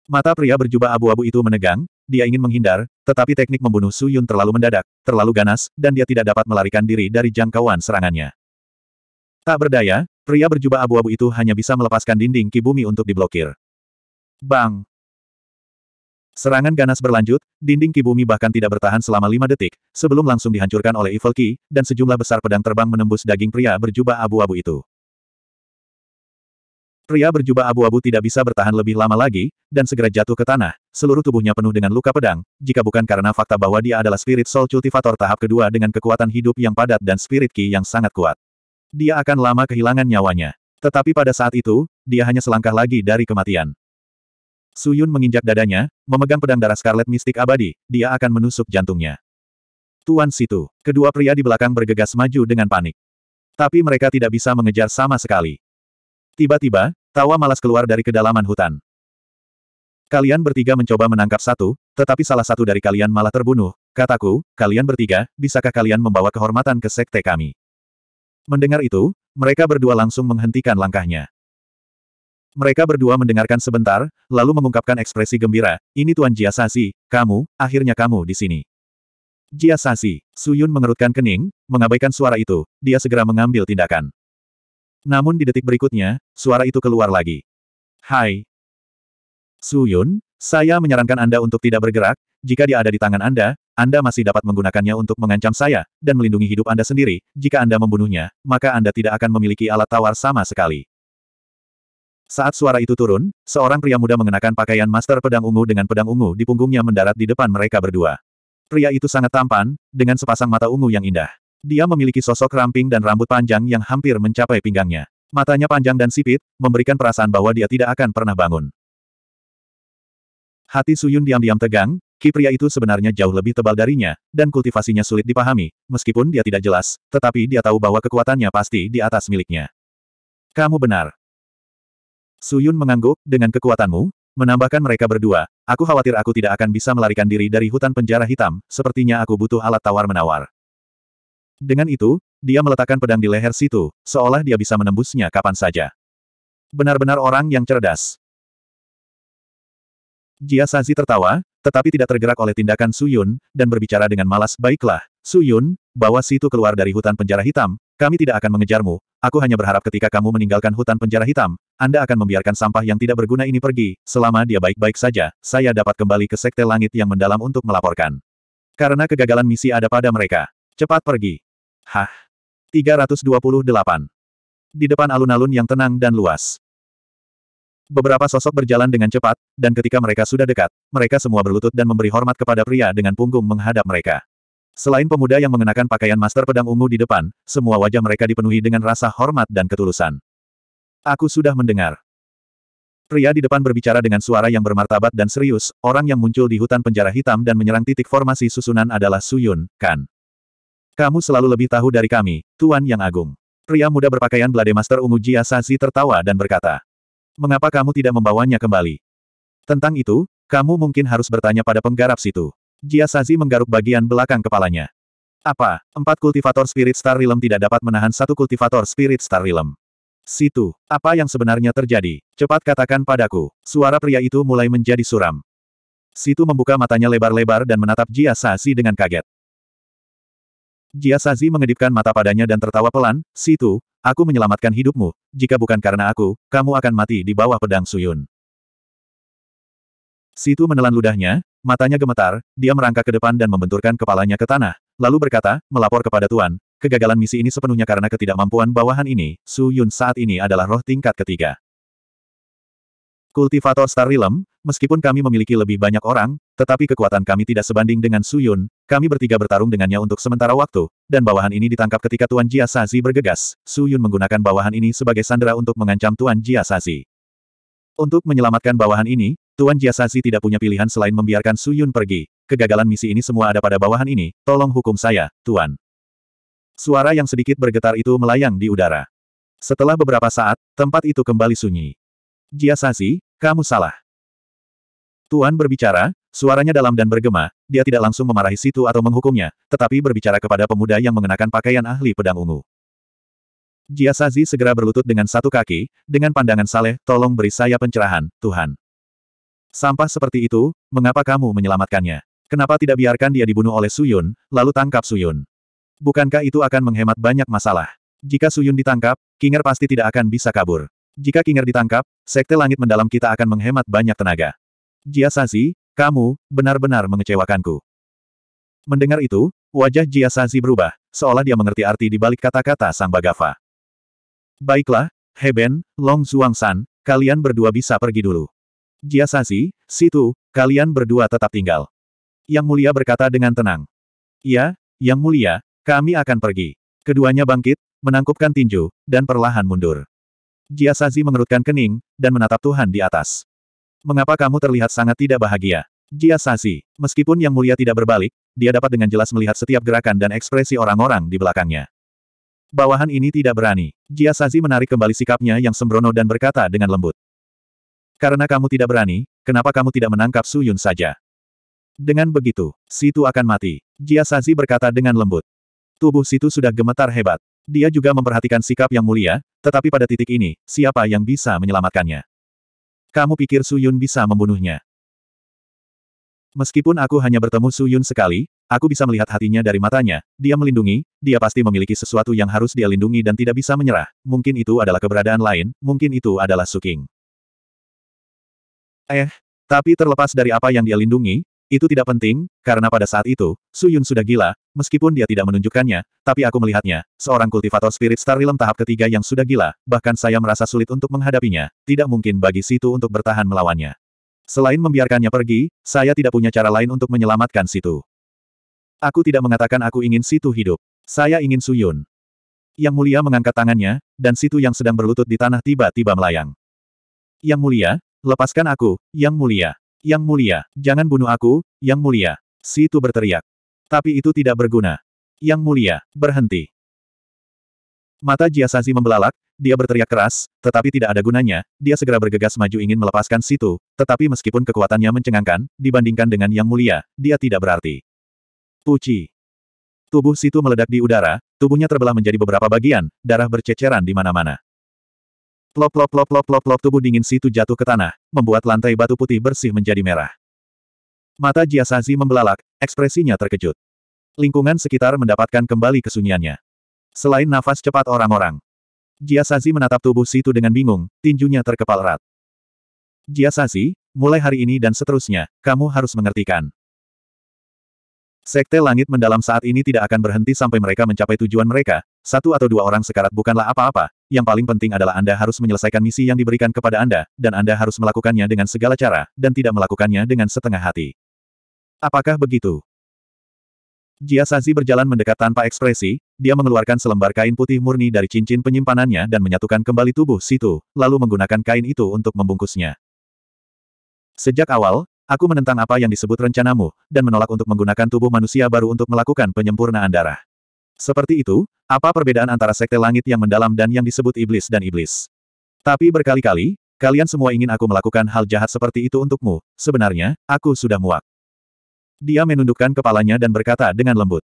Mata pria berjubah abu-abu itu menegang, dia ingin menghindar, tetapi teknik membunuh Su Yun terlalu mendadak, terlalu ganas, dan dia tidak dapat melarikan diri dari jangkauan serangannya. Tak berdaya, Pria berjubah abu-abu itu hanya bisa melepaskan dinding Kibumi untuk diblokir. Bang! Serangan ganas berlanjut, dinding Kibumi bahkan tidak bertahan selama lima detik, sebelum langsung dihancurkan oleh Evil Ki, dan sejumlah besar pedang terbang menembus daging pria berjubah abu-abu itu. Pria berjubah abu-abu tidak bisa bertahan lebih lama lagi, dan segera jatuh ke tanah, seluruh tubuhnya penuh dengan luka pedang, jika bukan karena fakta bahwa dia adalah spirit soul cultivator tahap kedua dengan kekuatan hidup yang padat dan spirit ki yang sangat kuat. Dia akan lama kehilangan nyawanya. Tetapi pada saat itu, dia hanya selangkah lagi dari kematian. Su Yun menginjak dadanya, memegang pedang darah Scarlet Mistik Abadi, dia akan menusuk jantungnya. Tuan Situ, kedua pria di belakang bergegas maju dengan panik. Tapi mereka tidak bisa mengejar sama sekali. Tiba-tiba, tawa malas keluar dari kedalaman hutan. Kalian bertiga mencoba menangkap satu, tetapi salah satu dari kalian malah terbunuh. Kataku, kalian bertiga, bisakah kalian membawa kehormatan ke sekte kami? Mendengar itu, mereka berdua langsung menghentikan langkahnya. Mereka berdua mendengarkan sebentar, lalu mengungkapkan ekspresi gembira, ini Tuan Jiasasi, kamu, akhirnya kamu di sini. Jiasasi, Suyun mengerutkan kening, mengabaikan suara itu, dia segera mengambil tindakan. Namun di detik berikutnya, suara itu keluar lagi. Hai. Suyun, saya menyarankan Anda untuk tidak bergerak, jika dia ada di tangan Anda, Anda masih dapat menggunakannya untuk mengancam saya, dan melindungi hidup Anda sendiri, jika Anda membunuhnya, maka Anda tidak akan memiliki alat tawar sama sekali. Saat suara itu turun, seorang pria muda mengenakan pakaian master pedang ungu dengan pedang ungu di punggungnya mendarat di depan mereka berdua. Pria itu sangat tampan, dengan sepasang mata ungu yang indah. Dia memiliki sosok ramping dan rambut panjang yang hampir mencapai pinggangnya. Matanya panjang dan sipit, memberikan perasaan bahwa dia tidak akan pernah bangun. Hati Suyun diam-diam tegang, Kipria itu sebenarnya jauh lebih tebal darinya, dan kultivasinya sulit dipahami, meskipun dia tidak jelas, tetapi dia tahu bahwa kekuatannya pasti di atas miliknya. Kamu benar. Suyun mengangguk, dengan kekuatanmu, menambahkan mereka berdua, aku khawatir aku tidak akan bisa melarikan diri dari hutan penjara hitam, sepertinya aku butuh alat tawar-menawar. Dengan itu, dia meletakkan pedang di leher situ, seolah dia bisa menembusnya kapan saja. Benar-benar orang yang cerdas. Jia Sazi tertawa, tetapi tidak tergerak oleh tindakan Su Yun dan berbicara dengan malas, baiklah, Su Suyun, bawa situ keluar dari hutan penjara hitam, kami tidak akan mengejarmu, aku hanya berharap ketika kamu meninggalkan hutan penjara hitam, Anda akan membiarkan sampah yang tidak berguna ini pergi, selama dia baik-baik saja, saya dapat kembali ke sekte langit yang mendalam untuk melaporkan. Karena kegagalan misi ada pada mereka. Cepat pergi. Hah. 328. Di depan alun-alun yang tenang dan luas. Beberapa sosok berjalan dengan cepat, dan ketika mereka sudah dekat, mereka semua berlutut dan memberi hormat kepada pria dengan punggung menghadap mereka. Selain pemuda yang mengenakan pakaian master pedang ungu di depan, semua wajah mereka dipenuhi dengan rasa hormat dan ketulusan. Aku sudah mendengar. Pria di depan berbicara dengan suara yang bermartabat dan serius, orang yang muncul di hutan penjara hitam dan menyerang titik formasi susunan adalah Suyun, kan? Kamu selalu lebih tahu dari kami, Tuan Yang Agung. Pria muda berpakaian Blade master ungu Jia Sazi tertawa dan berkata, mengapa kamu tidak membawanya kembali? Tentang itu, kamu mungkin harus bertanya pada penggarap situ. Jia Sazi menggaruk bagian belakang kepalanya. Apa, empat kultivator Spirit Star Realm tidak dapat menahan satu kultivator Spirit Star Realm? Situ, apa yang sebenarnya terjadi? Cepat katakan padaku. Suara pria itu mulai menjadi suram. Situ membuka matanya lebar-lebar dan menatap Jia Sazi dengan kaget. Jia Sazi mengedipkan mata padanya dan tertawa pelan, Situ, aku menyelamatkan hidupmu, jika bukan karena aku, kamu akan mati di bawah pedang Suyun. Situ menelan ludahnya, matanya gemetar, dia merangkak ke depan dan membenturkan kepalanya ke tanah, lalu berkata, melapor kepada Tuan, kegagalan misi ini sepenuhnya karena ketidakmampuan bawahan ini, Suyun saat ini adalah roh tingkat ketiga. Kultivator Star Realm, Meskipun kami memiliki lebih banyak orang, tetapi kekuatan kami tidak sebanding dengan Su Yun. kami bertiga bertarung dengannya untuk sementara waktu, dan bawahan ini ditangkap ketika Tuan Jia Sazi bergegas. Su Yun menggunakan bawahan ini sebagai sandera untuk mengancam Tuan Jia Sazi. Untuk menyelamatkan bawahan ini, Tuan Jia Sazi tidak punya pilihan selain membiarkan Su Yun pergi. Kegagalan misi ini semua ada pada bawahan ini, tolong hukum saya, Tuan. Suara yang sedikit bergetar itu melayang di udara. Setelah beberapa saat, tempat itu kembali sunyi. Jia Sazi, kamu salah. Tuan berbicara, suaranya dalam dan bergema, dia tidak langsung memarahi situ atau menghukumnya, tetapi berbicara kepada pemuda yang mengenakan pakaian ahli pedang ungu. Jia Sazi segera berlutut dengan satu kaki, dengan pandangan saleh, tolong beri saya pencerahan, Tuhan. Sampah seperti itu, mengapa kamu menyelamatkannya? Kenapa tidak biarkan dia dibunuh oleh Suyun, lalu tangkap Suyun? Bukankah itu akan menghemat banyak masalah? Jika Suyun ditangkap, Kinger pasti tidak akan bisa kabur. Jika Kinger ditangkap, Sekte Langit Mendalam kita akan menghemat banyak tenaga. Jia Sazi, kamu, benar-benar mengecewakanku. Mendengar itu, wajah Jia Sazi berubah, seolah dia mengerti arti di balik kata-kata Sang Bagafa. Baiklah, Heben, Long Zhuang San, kalian berdua bisa pergi dulu. Jia Sazi, Situ, kalian berdua tetap tinggal. Yang Mulia berkata dengan tenang. Ya, Yang Mulia, kami akan pergi. Keduanya bangkit, menangkupkan tinju, dan perlahan mundur. Jia Sazi mengerutkan kening, dan menatap Tuhan di atas. Mengapa kamu terlihat sangat tidak bahagia? Jia Sasi, meskipun Yang Mulia tidak berbalik, dia dapat dengan jelas melihat setiap gerakan dan ekspresi orang-orang di belakangnya. Bawahan ini tidak berani. Jia Sazi menarik kembali sikapnya yang sembrono dan berkata dengan lembut. Karena kamu tidak berani, kenapa kamu tidak menangkap Su Yun saja? Dengan begitu, Situ akan mati. Jia Sazi berkata dengan lembut. Tubuh Situ sudah gemetar hebat. Dia juga memperhatikan sikap yang mulia, tetapi pada titik ini, siapa yang bisa menyelamatkannya? Kamu pikir Suyun bisa membunuhnya? Meskipun aku hanya bertemu Suyun sekali, aku bisa melihat hatinya dari matanya. Dia melindungi, dia pasti memiliki sesuatu yang harus dia lindungi dan tidak bisa menyerah. Mungkin itu adalah keberadaan lain, mungkin itu adalah Suking. Eh, tapi terlepas dari apa yang dia lindungi, itu tidak penting, karena pada saat itu, Su Yun sudah gila, meskipun dia tidak menunjukkannya, tapi aku melihatnya, seorang kultivator spirit star realm tahap ketiga yang sudah gila, bahkan saya merasa sulit untuk menghadapinya, tidak mungkin bagi Situ untuk bertahan melawannya. Selain membiarkannya pergi, saya tidak punya cara lain untuk menyelamatkan Situ. Aku tidak mengatakan aku ingin Situ hidup. Saya ingin Su Yun. Yang mulia mengangkat tangannya, dan Situ yang sedang berlutut di tanah tiba-tiba melayang. Yang mulia, lepaskan aku, yang mulia. Yang mulia, jangan bunuh aku, yang mulia. Situ berteriak. Tapi itu tidak berguna. Yang mulia, berhenti. Mata Jiasazi membelalak, dia berteriak keras, tetapi tidak ada gunanya, dia segera bergegas maju ingin melepaskan Situ, tetapi meskipun kekuatannya mencengangkan, dibandingkan dengan yang mulia, dia tidak berarti. Puci. Tubuh Situ meledak di udara, tubuhnya terbelah menjadi beberapa bagian, darah berceceran di mana-mana. Plop plop plop plop plop plop tubuh dingin situ jatuh ke tanah, membuat lantai batu putih bersih menjadi merah. Mata Jia Sazi membelalak, ekspresinya terkejut. Lingkungan sekitar mendapatkan kembali kesunyiannya. Selain nafas cepat orang-orang, Jia Sazi menatap tubuh situ dengan bingung, tinjunya terkepal erat. Sazi, mulai hari ini dan seterusnya, kamu harus mengertikan. Sekte langit mendalam saat ini tidak akan berhenti sampai mereka mencapai tujuan mereka, satu atau dua orang sekarat bukanlah apa-apa, yang paling penting adalah Anda harus menyelesaikan misi yang diberikan kepada Anda, dan Anda harus melakukannya dengan segala cara, dan tidak melakukannya dengan setengah hati. Apakah begitu? Jia Sazi berjalan mendekat tanpa ekspresi, dia mengeluarkan selembar kain putih murni dari cincin penyimpanannya dan menyatukan kembali tubuh situ, lalu menggunakan kain itu untuk membungkusnya. Sejak awal, aku menentang apa yang disebut rencanamu, dan menolak untuk menggunakan tubuh manusia baru untuk melakukan penyempurnaan darah. Seperti itu, apa perbedaan antara sekte langit yang mendalam dan yang disebut iblis dan iblis? Tapi berkali-kali, kalian semua ingin aku melakukan hal jahat seperti itu untukmu, sebenarnya, aku sudah muak. Dia menundukkan kepalanya dan berkata dengan lembut.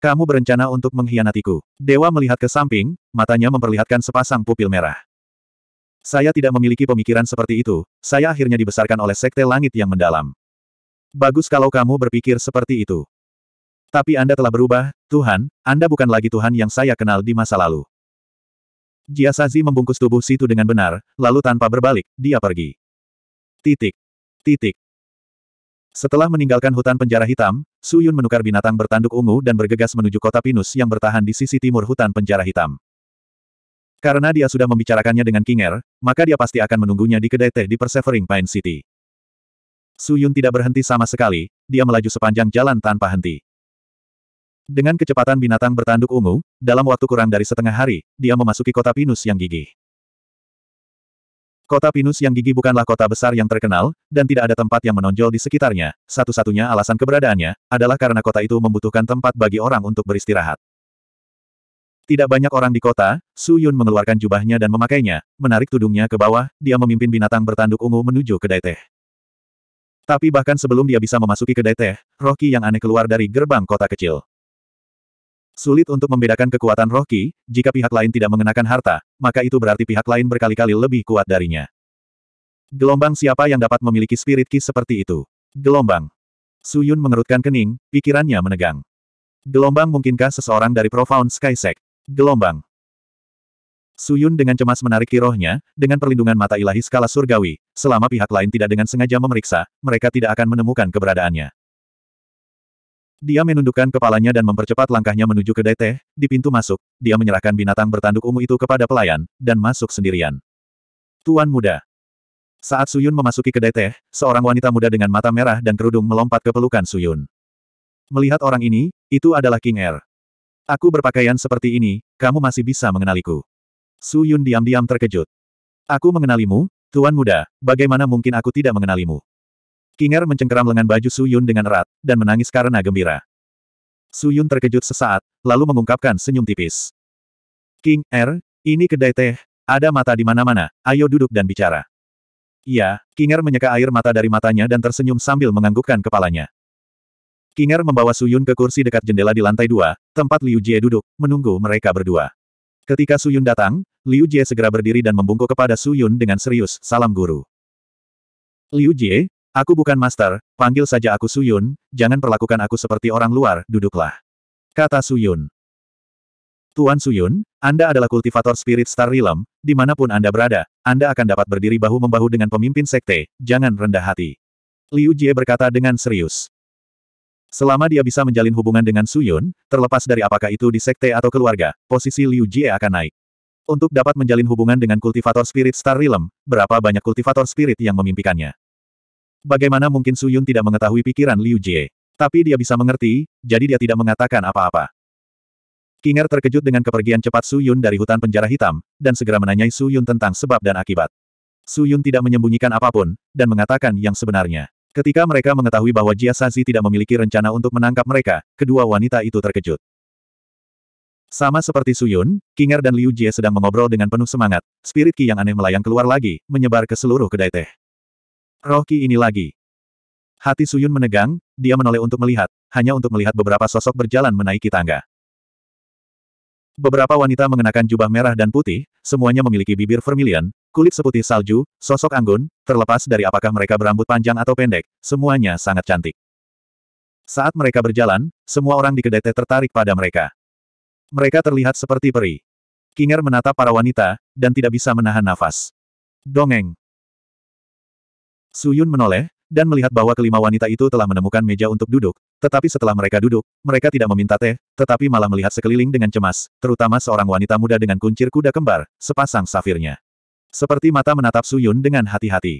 Kamu berencana untuk mengkhianatiku. Dewa melihat ke samping, matanya memperlihatkan sepasang pupil merah. Saya tidak memiliki pemikiran seperti itu, saya akhirnya dibesarkan oleh sekte langit yang mendalam. Bagus kalau kamu berpikir seperti itu. Tapi Anda telah berubah, Tuhan, Anda bukan lagi Tuhan yang saya kenal di masa lalu. Jia Sazi membungkus tubuh situ dengan benar, lalu tanpa berbalik, dia pergi. Titik. Titik. Setelah meninggalkan hutan penjara hitam, Su Yun menukar binatang bertanduk ungu dan bergegas menuju kota Pinus yang bertahan di sisi timur hutan penjara hitam. Karena dia sudah membicarakannya dengan Kinger, maka dia pasti akan menunggunya di kedai teh di Persevering Pine City. Su Yun tidak berhenti sama sekali, dia melaju sepanjang jalan tanpa henti. Dengan kecepatan binatang bertanduk ungu, dalam waktu kurang dari setengah hari, dia memasuki kota pinus yang gigih. Kota pinus yang gigih bukanlah kota besar yang terkenal, dan tidak ada tempat yang menonjol di sekitarnya. Satu-satunya alasan keberadaannya, adalah karena kota itu membutuhkan tempat bagi orang untuk beristirahat. Tidak banyak orang di kota, Su Yun mengeluarkan jubahnya dan memakainya, menarik tudungnya ke bawah, dia memimpin binatang bertanduk ungu menuju kedai teh. Tapi bahkan sebelum dia bisa memasuki kedai teh, Rocky yang aneh keluar dari gerbang kota kecil. Sulit untuk membedakan kekuatan roh Ki, jika pihak lain tidak mengenakan harta, maka itu berarti pihak lain berkali-kali lebih kuat darinya. Gelombang siapa yang dapat memiliki spirit Ki seperti itu? Gelombang. Suyun mengerutkan kening, pikirannya menegang. Gelombang mungkinkah seseorang dari Profound Sky Sect? Gelombang. Suyun dengan cemas menarik rohnya dengan perlindungan mata ilahi skala surgawi, selama pihak lain tidak dengan sengaja memeriksa, mereka tidak akan menemukan keberadaannya. Dia menundukkan kepalanya dan mempercepat langkahnya menuju kedai teh, di pintu masuk, dia menyerahkan binatang bertanduk ungu itu kepada pelayan, dan masuk sendirian. Tuan muda. Saat Suyun memasuki kedai teh, seorang wanita muda dengan mata merah dan kerudung melompat ke pelukan Suyun. Melihat orang ini, itu adalah King Er. Aku berpakaian seperti ini, kamu masih bisa mengenaliku. Suyun diam-diam terkejut. Aku mengenalimu, Tuan muda, bagaimana mungkin aku tidak mengenalimu? Kinger mencengkeram lengan baju Su Yun dengan erat, dan menangis karena gembira. Su Yun terkejut sesaat, lalu mengungkapkan senyum tipis. King R, er, ini kedai teh, ada mata di mana-mana, ayo duduk dan bicara. Iya, Kinger menyeka air mata dari matanya dan tersenyum sambil menganggukkan kepalanya. Kinger membawa Su Yun ke kursi dekat jendela di lantai dua, tempat Liu Jie duduk, menunggu mereka berdua. Ketika Su Yun datang, Liu Jie segera berdiri dan membungkuk kepada Su Yun dengan serius, salam guru. Liu Jie, Aku bukan master, panggil saja aku Suyun, jangan perlakukan aku seperti orang luar, duduklah. Kata Suyun. Tuan Suyun, Anda adalah kultivator spirit star realm, dimanapun Anda berada, Anda akan dapat berdiri bahu-membahu dengan pemimpin sekte, jangan rendah hati. Liu Jie berkata dengan serius. Selama dia bisa menjalin hubungan dengan Suyun, terlepas dari apakah itu di sekte atau keluarga, posisi Liu Jie akan naik. Untuk dapat menjalin hubungan dengan kultivator spirit Star Realm, berapa banyak kultivator spirit yang memimpikannya? Bagaimana mungkin Su Yun tidak mengetahui pikiran Liu Jie? Tapi dia bisa mengerti, jadi dia tidak mengatakan apa-apa. Kinger terkejut dengan kepergian cepat Su Yun dari hutan penjara hitam, dan segera menanyai Su Yun tentang sebab dan akibat. Su Yun tidak menyembunyikan apapun, dan mengatakan yang sebenarnya. Ketika mereka mengetahui bahwa Jia Sazi tidak memiliki rencana untuk menangkap mereka, kedua wanita itu terkejut. Sama seperti Su Yun, Kinger dan Liu Jie sedang mengobrol dengan penuh semangat, spirit Qi yang aneh melayang keluar lagi, menyebar ke seluruh kedai teh. Roh Ki ini lagi. Hati Suyun menegang, dia menoleh untuk melihat, hanya untuk melihat beberapa sosok berjalan menaiki tangga. Beberapa wanita mengenakan jubah merah dan putih, semuanya memiliki bibir vermilion, kulit seputih salju, sosok anggun, terlepas dari apakah mereka berambut panjang atau pendek, semuanya sangat cantik. Saat mereka berjalan, semua orang di kedai teh tertarik pada mereka. Mereka terlihat seperti peri. Kinger menatap para wanita, dan tidak bisa menahan nafas. Dongeng. Su Yun menoleh, dan melihat bahwa kelima wanita itu telah menemukan meja untuk duduk, tetapi setelah mereka duduk, mereka tidak meminta teh, tetapi malah melihat sekeliling dengan cemas, terutama seorang wanita muda dengan kuncir kuda kembar, sepasang safirnya. Seperti mata menatap Su Yun dengan hati-hati.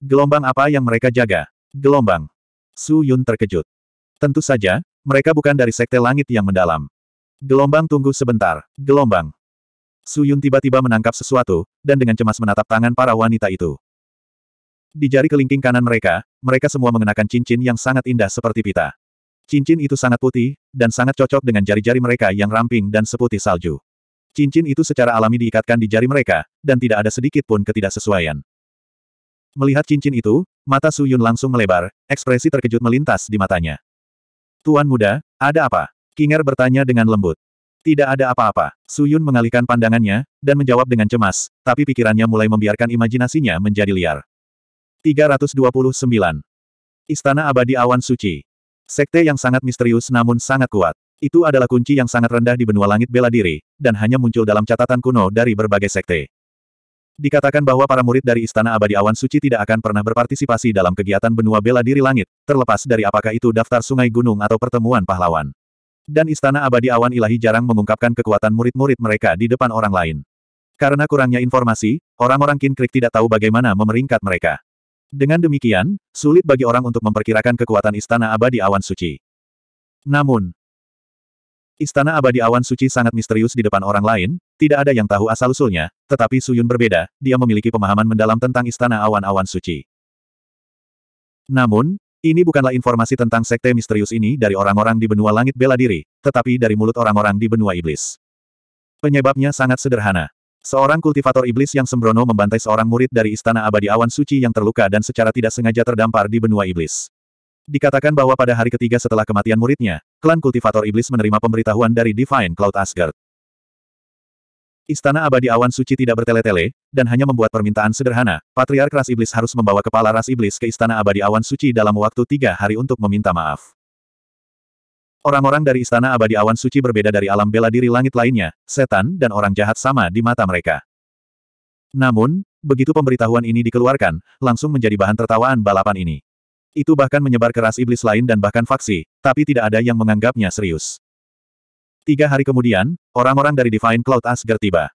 Gelombang apa yang mereka jaga? Gelombang. Su Yun terkejut. Tentu saja, mereka bukan dari sekte langit yang mendalam. Gelombang tunggu sebentar, gelombang. Su Yun tiba-tiba menangkap sesuatu, dan dengan cemas menatap tangan para wanita itu. Di jari kelingking kanan mereka, mereka semua mengenakan cincin yang sangat indah seperti pita. Cincin itu sangat putih, dan sangat cocok dengan jari-jari mereka yang ramping dan seputih salju. Cincin itu secara alami diikatkan di jari mereka, dan tidak ada sedikit pun ketidaksesuaian. Melihat cincin itu, mata Su Yun langsung melebar, ekspresi terkejut melintas di matanya. Tuan muda, ada apa? Kinger bertanya dengan lembut. Tidak ada apa-apa. Su Yun mengalihkan pandangannya, dan menjawab dengan cemas, tapi pikirannya mulai membiarkan imajinasinya menjadi liar. 329. Istana Abadi Awan Suci. Sekte yang sangat misterius namun sangat kuat. Itu adalah kunci yang sangat rendah di benua langit bela diri, dan hanya muncul dalam catatan kuno dari berbagai sekte. Dikatakan bahwa para murid dari Istana Abadi Awan Suci tidak akan pernah berpartisipasi dalam kegiatan benua bela diri langit, terlepas dari apakah itu daftar sungai gunung atau pertemuan pahlawan. Dan Istana Abadi Awan Ilahi jarang mengungkapkan kekuatan murid-murid mereka di depan orang lain. Karena kurangnya informasi, orang-orang Kinkrik tidak tahu bagaimana memeringkat mereka. Dengan demikian, sulit bagi orang untuk memperkirakan kekuatan Istana Abadi Awan Suci. Namun, Istana Abadi Awan Suci sangat misterius di depan orang lain, tidak ada yang tahu asal-usulnya, tetapi Suyun berbeda, dia memiliki pemahaman mendalam tentang Istana Awan-Awan Suci. Namun, ini bukanlah informasi tentang sekte misterius ini dari orang-orang di benua langit bela diri, tetapi dari mulut orang-orang di benua iblis. Penyebabnya sangat sederhana. Seorang kultivator iblis yang sembrono membantai seorang murid dari Istana Abadi Awan Suci yang terluka dan secara tidak sengaja terdampar di benua iblis. Dikatakan bahwa pada hari ketiga setelah kematian muridnya, klan kultivator iblis menerima pemberitahuan dari Divine Cloud Asgard. Istana Abadi Awan Suci tidak bertele-tele, dan hanya membuat permintaan sederhana, Patriark Ras Iblis harus membawa kepala Ras Iblis ke Istana Abadi Awan Suci dalam waktu tiga hari untuk meminta maaf. Orang-orang dari Istana Abadi Awan Suci berbeda dari alam bela diri langit lainnya, setan dan orang jahat sama di mata mereka. Namun, begitu pemberitahuan ini dikeluarkan, langsung menjadi bahan tertawaan balapan ini. Itu bahkan menyebar ke ras iblis lain dan bahkan faksi, tapi tidak ada yang menganggapnya serius. Tiga hari kemudian, orang-orang dari Divine Cloud Asgard tiba.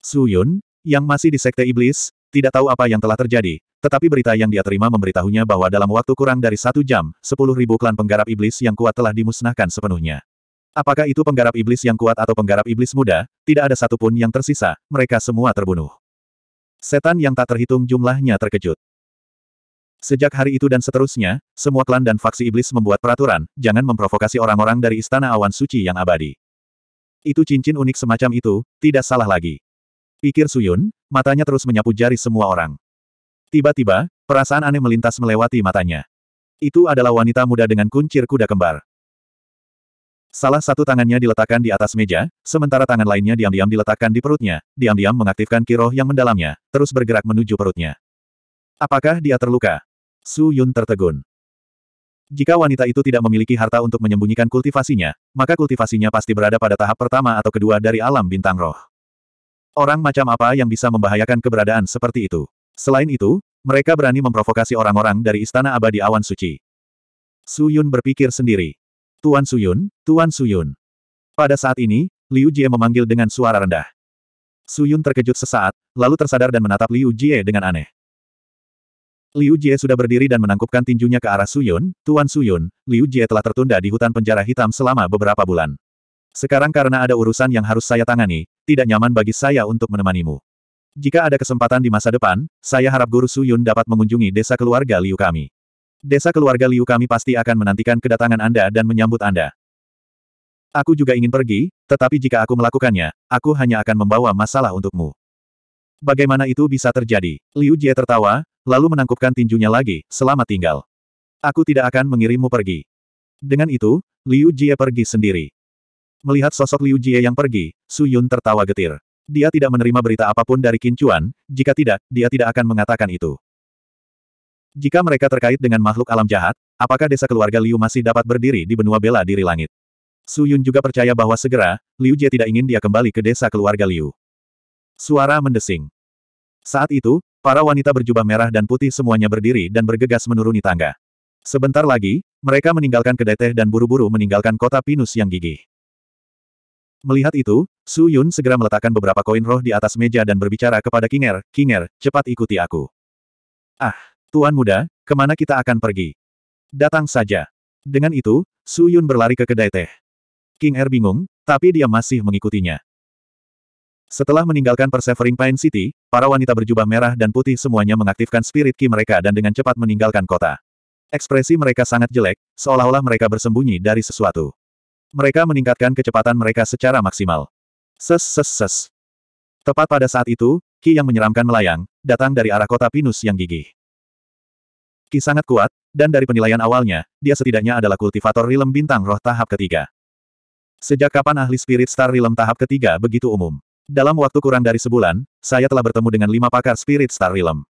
Su Yun, yang masih di Sekte Iblis, tidak tahu apa yang telah terjadi, tetapi berita yang dia terima memberitahunya bahwa dalam waktu kurang dari satu jam, sepuluh ribu klan penggarap iblis yang kuat telah dimusnahkan sepenuhnya. Apakah itu penggarap iblis yang kuat atau penggarap iblis muda, tidak ada satupun yang tersisa, mereka semua terbunuh. Setan yang tak terhitung jumlahnya terkejut. Sejak hari itu dan seterusnya, semua klan dan faksi iblis membuat peraturan, jangan memprovokasi orang-orang dari Istana Awan Suci yang abadi. Itu cincin unik semacam itu, tidak salah lagi. Pikir Suyun, matanya terus menyapu jari semua orang. Tiba-tiba, perasaan aneh melintas melewati matanya. Itu adalah wanita muda dengan kuncir kuda kembar. Salah satu tangannya diletakkan di atas meja, sementara tangan lainnya diam-diam diletakkan di perutnya, diam-diam mengaktifkan kiroh yang mendalamnya, terus bergerak menuju perutnya. Apakah dia terluka? Su Yun tertegun. Jika wanita itu tidak memiliki harta untuk menyembunyikan kultivasinya, maka kultivasinya pasti berada pada tahap pertama atau kedua dari alam bintang roh. Orang macam apa yang bisa membahayakan keberadaan seperti itu? Selain itu, mereka berani memprovokasi orang-orang dari Istana Abadi Awan Suci. Su Yun berpikir sendiri. Tuan Su Yun, Tuan Su Yun. Pada saat ini, Liu Jie memanggil dengan suara rendah. Su Yun terkejut sesaat, lalu tersadar dan menatap Liu Jie dengan aneh. Liu Jie sudah berdiri dan menangkupkan tinjunya ke arah Su Yun. Tuan Su Yun, Liu Jie telah tertunda di hutan penjara hitam selama beberapa bulan. Sekarang karena ada urusan yang harus saya tangani, tidak nyaman bagi saya untuk menemanimu. Jika ada kesempatan di masa depan, saya harap Guru Suyun dapat mengunjungi desa keluarga Liu kami. Desa keluarga Liu kami pasti akan menantikan kedatangan Anda dan menyambut Anda. Aku juga ingin pergi, tetapi jika aku melakukannya, aku hanya akan membawa masalah untukmu. Bagaimana itu bisa terjadi? Liu Jie tertawa, lalu menangkupkan tinjunya lagi, selamat tinggal. Aku tidak akan mengirimmu pergi. Dengan itu, Liu Jie pergi sendiri. Melihat sosok Liu Jie yang pergi, Su Yun tertawa getir. Dia tidak menerima berita apapun dari Qin Chuan, jika tidak, dia tidak akan mengatakan itu. Jika mereka terkait dengan makhluk alam jahat, apakah desa keluarga Liu masih dapat berdiri di benua bela diri langit? Su Yun juga percaya bahwa segera, Liu Jie tidak ingin dia kembali ke desa keluarga Liu. Suara mendesing. Saat itu, para wanita berjubah merah dan putih semuanya berdiri dan bergegas menuruni tangga. Sebentar lagi, mereka meninggalkan kedai teh dan buru-buru meninggalkan kota Pinus yang gigih. Melihat itu, Su Yun segera meletakkan beberapa koin roh di atas meja dan berbicara kepada Kinger, Kinger, cepat ikuti aku. Ah, Tuan Muda, kemana kita akan pergi? Datang saja. Dengan itu, Su Yun berlari ke kedai teh. King Er bingung, tapi dia masih mengikutinya. Setelah meninggalkan Persevering Pine City, para wanita berjubah merah dan putih semuanya mengaktifkan spirit ki mereka dan dengan cepat meninggalkan kota. Ekspresi mereka sangat jelek, seolah-olah mereka bersembunyi dari sesuatu. Mereka meningkatkan kecepatan mereka secara maksimal. Ses ses ses. Tepat pada saat itu, Ki yang menyeramkan melayang, datang dari arah kota Pinus yang gigih. Ki sangat kuat, dan dari penilaian awalnya, dia setidaknya adalah kultivator rilem bintang roh tahap ketiga. Sejak kapan ahli spirit star rilem tahap ketiga begitu umum? Dalam waktu kurang dari sebulan, saya telah bertemu dengan lima pakar spirit star rilem.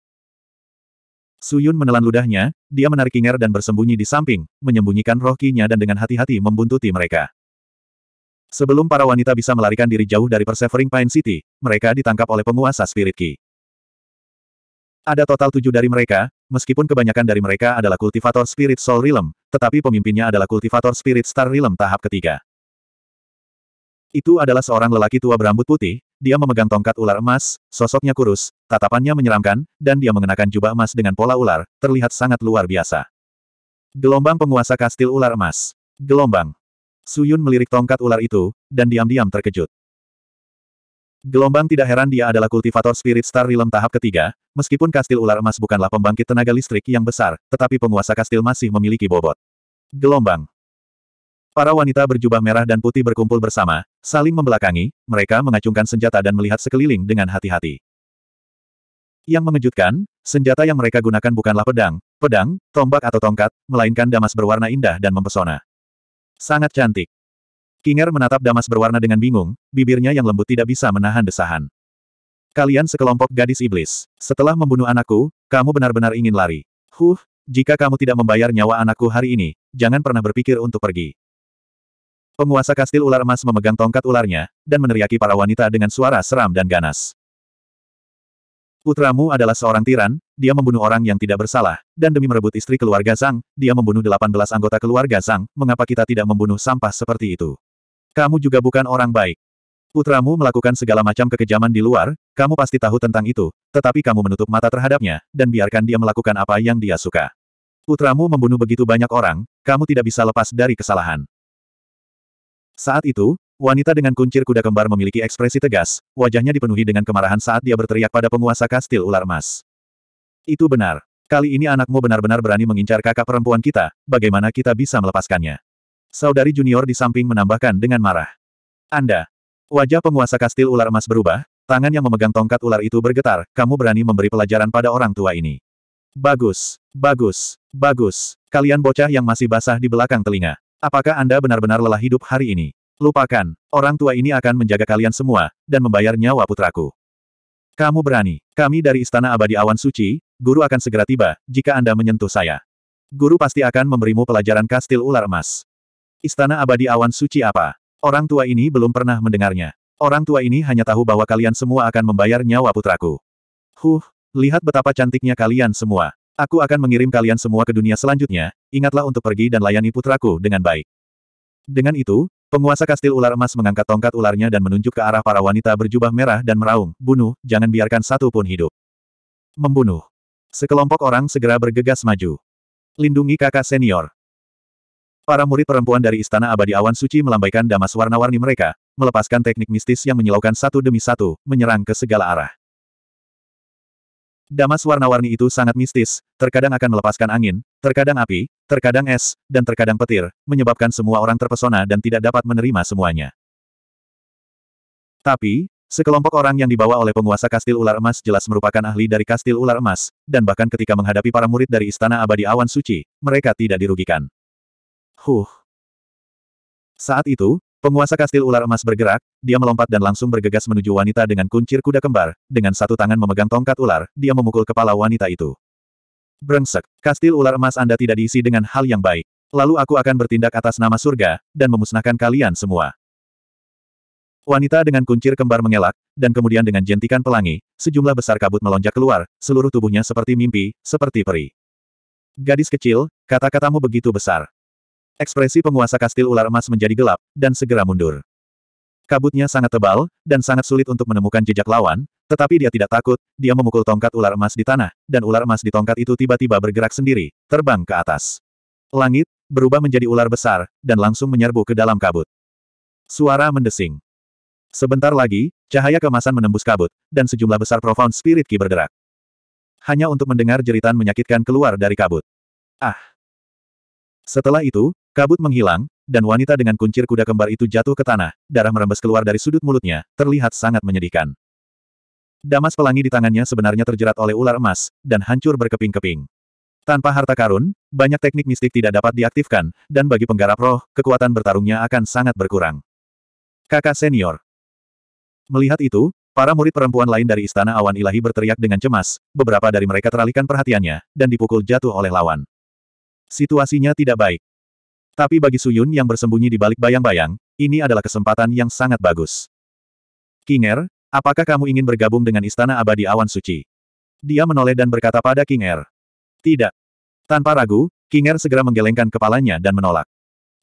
Suyun menelan ludahnya, dia menarik Kinger dan bersembunyi di samping, menyembunyikan roh kinya dan dengan hati-hati membuntuti mereka. Sebelum para wanita bisa melarikan diri jauh dari Persevering Pine City, mereka ditangkap oleh penguasa Spirit Ki. Ada total tujuh dari mereka, meskipun kebanyakan dari mereka adalah kultivator Spirit Soul Realm, tetapi pemimpinnya adalah kultivator Spirit Star Realm tahap ketiga. Itu adalah seorang lelaki tua berambut putih, dia memegang tongkat ular emas, sosoknya kurus, tatapannya menyeramkan, dan dia mengenakan jubah emas dengan pola ular, terlihat sangat luar biasa. Gelombang penguasa kastil ular emas. Gelombang. Suyun melirik tongkat ular itu, dan diam-diam terkejut. Gelombang tidak heran dia adalah kultivator Spirit Star Realm tahap ketiga, meskipun kastil ular emas bukanlah pembangkit tenaga listrik yang besar, tetapi penguasa kastil masih memiliki bobot. Gelombang. Para wanita berjubah merah dan putih berkumpul bersama, saling membelakangi, mereka mengacungkan senjata dan melihat sekeliling dengan hati-hati. Yang mengejutkan, senjata yang mereka gunakan bukanlah pedang, pedang, tombak atau tongkat, melainkan damas berwarna indah dan mempesona. Sangat cantik. Kinger menatap damas berwarna dengan bingung, bibirnya yang lembut tidak bisa menahan desahan. Kalian sekelompok gadis iblis. Setelah membunuh anakku, kamu benar-benar ingin lari. Huh, jika kamu tidak membayar nyawa anakku hari ini, jangan pernah berpikir untuk pergi. Penguasa kastil ular emas memegang tongkat ularnya, dan meneriaki para wanita dengan suara seram dan ganas. Putramu adalah seorang tiran, dia membunuh orang yang tidak bersalah, dan demi merebut istri keluarga Zhang, dia membunuh 18 anggota keluarga Zhang, mengapa kita tidak membunuh sampah seperti itu? Kamu juga bukan orang baik. Putramu melakukan segala macam kekejaman di luar, kamu pasti tahu tentang itu, tetapi kamu menutup mata terhadapnya, dan biarkan dia melakukan apa yang dia suka. Putramu membunuh begitu banyak orang, kamu tidak bisa lepas dari kesalahan. Saat itu, wanita dengan kuncir kuda kembar memiliki ekspresi tegas, wajahnya dipenuhi dengan kemarahan saat dia berteriak pada penguasa kastil ular emas. Itu benar. Kali ini anakmu benar-benar berani mengincar kakak perempuan kita, bagaimana kita bisa melepaskannya? Saudari junior di samping menambahkan dengan marah. Anda. Wajah penguasa kastil ular emas berubah, tangan yang memegang tongkat ular itu bergetar, kamu berani memberi pelajaran pada orang tua ini. Bagus, bagus, bagus. Kalian bocah yang masih basah di belakang telinga. Apakah Anda benar-benar lelah hidup hari ini? Lupakan, orang tua ini akan menjaga kalian semua, dan membayar nyawa putraku. Kamu berani. Kami dari Istana Abadi Awan Suci, guru akan segera tiba, jika Anda menyentuh saya. Guru pasti akan memberimu pelajaran kastil ular emas. Istana Abadi Awan Suci apa? Orang tua ini belum pernah mendengarnya. Orang tua ini hanya tahu bahwa kalian semua akan membayar nyawa putraku. Huh, lihat betapa cantiknya kalian semua. Aku akan mengirim kalian semua ke dunia selanjutnya, ingatlah untuk pergi dan layani putraku dengan baik. Dengan itu, penguasa kastil ular emas mengangkat tongkat ularnya dan menunjuk ke arah para wanita berjubah merah dan meraung, bunuh, jangan biarkan satu pun hidup. Membunuh. Sekelompok orang segera bergegas maju. Lindungi kakak senior. Para murid perempuan dari Istana Abadi Awan Suci melambaikan damas warna-warni mereka, melepaskan teknik mistis yang menyilaukan satu demi satu, menyerang ke segala arah. Damas warna-warni itu sangat mistis, terkadang akan melepaskan angin, terkadang api, terkadang es, dan terkadang petir, menyebabkan semua orang terpesona dan tidak dapat menerima semuanya. Tapi, sekelompok orang yang dibawa oleh penguasa kastil ular emas jelas merupakan ahli dari kastil ular emas, dan bahkan ketika menghadapi para murid dari istana abadi awan suci, mereka tidak dirugikan. Huh. Saat itu, Penguasa kastil ular emas bergerak, dia melompat dan langsung bergegas menuju wanita dengan kuncir kuda kembar, dengan satu tangan memegang tongkat ular, dia memukul kepala wanita itu. Brengsek, kastil ular emas Anda tidak diisi dengan hal yang baik. Lalu aku akan bertindak atas nama surga, dan memusnahkan kalian semua. Wanita dengan kuncir kembar mengelak, dan kemudian dengan jentikan pelangi, sejumlah besar kabut melonjak keluar, seluruh tubuhnya seperti mimpi, seperti peri. Gadis kecil, kata-katamu begitu besar. Ekspresi penguasa kastil ular emas menjadi gelap, dan segera mundur. Kabutnya sangat tebal, dan sangat sulit untuk menemukan jejak lawan, tetapi dia tidak takut, dia memukul tongkat ular emas di tanah, dan ular emas di tongkat itu tiba-tiba bergerak sendiri, terbang ke atas. Langit, berubah menjadi ular besar, dan langsung menyerbu ke dalam kabut. Suara mendesing. Sebentar lagi, cahaya kemasan menembus kabut, dan sejumlah besar profound spirit ki bergerak. Hanya untuk mendengar jeritan menyakitkan keluar dari kabut. Ah! Setelah itu, Kabut menghilang, dan wanita dengan kuncir kuda kembar itu jatuh ke tanah, darah merembes keluar dari sudut mulutnya, terlihat sangat menyedihkan. Damas pelangi di tangannya sebenarnya terjerat oleh ular emas, dan hancur berkeping-keping. Tanpa harta karun, banyak teknik mistik tidak dapat diaktifkan, dan bagi penggarap roh, kekuatan bertarungnya akan sangat berkurang. Kakak senior. Melihat itu, para murid perempuan lain dari Istana Awan Ilahi berteriak dengan cemas, beberapa dari mereka teralihkan perhatiannya, dan dipukul jatuh oleh lawan. Situasinya tidak baik. Tapi bagi Suyun yang bersembunyi di balik bayang-bayang, ini adalah kesempatan yang sangat bagus. Kinger, apakah kamu ingin bergabung dengan Istana Abadi Awan Suci? Dia menoleh dan berkata pada Kinger. Tidak. Tanpa ragu, Kinger segera menggelengkan kepalanya dan menolak.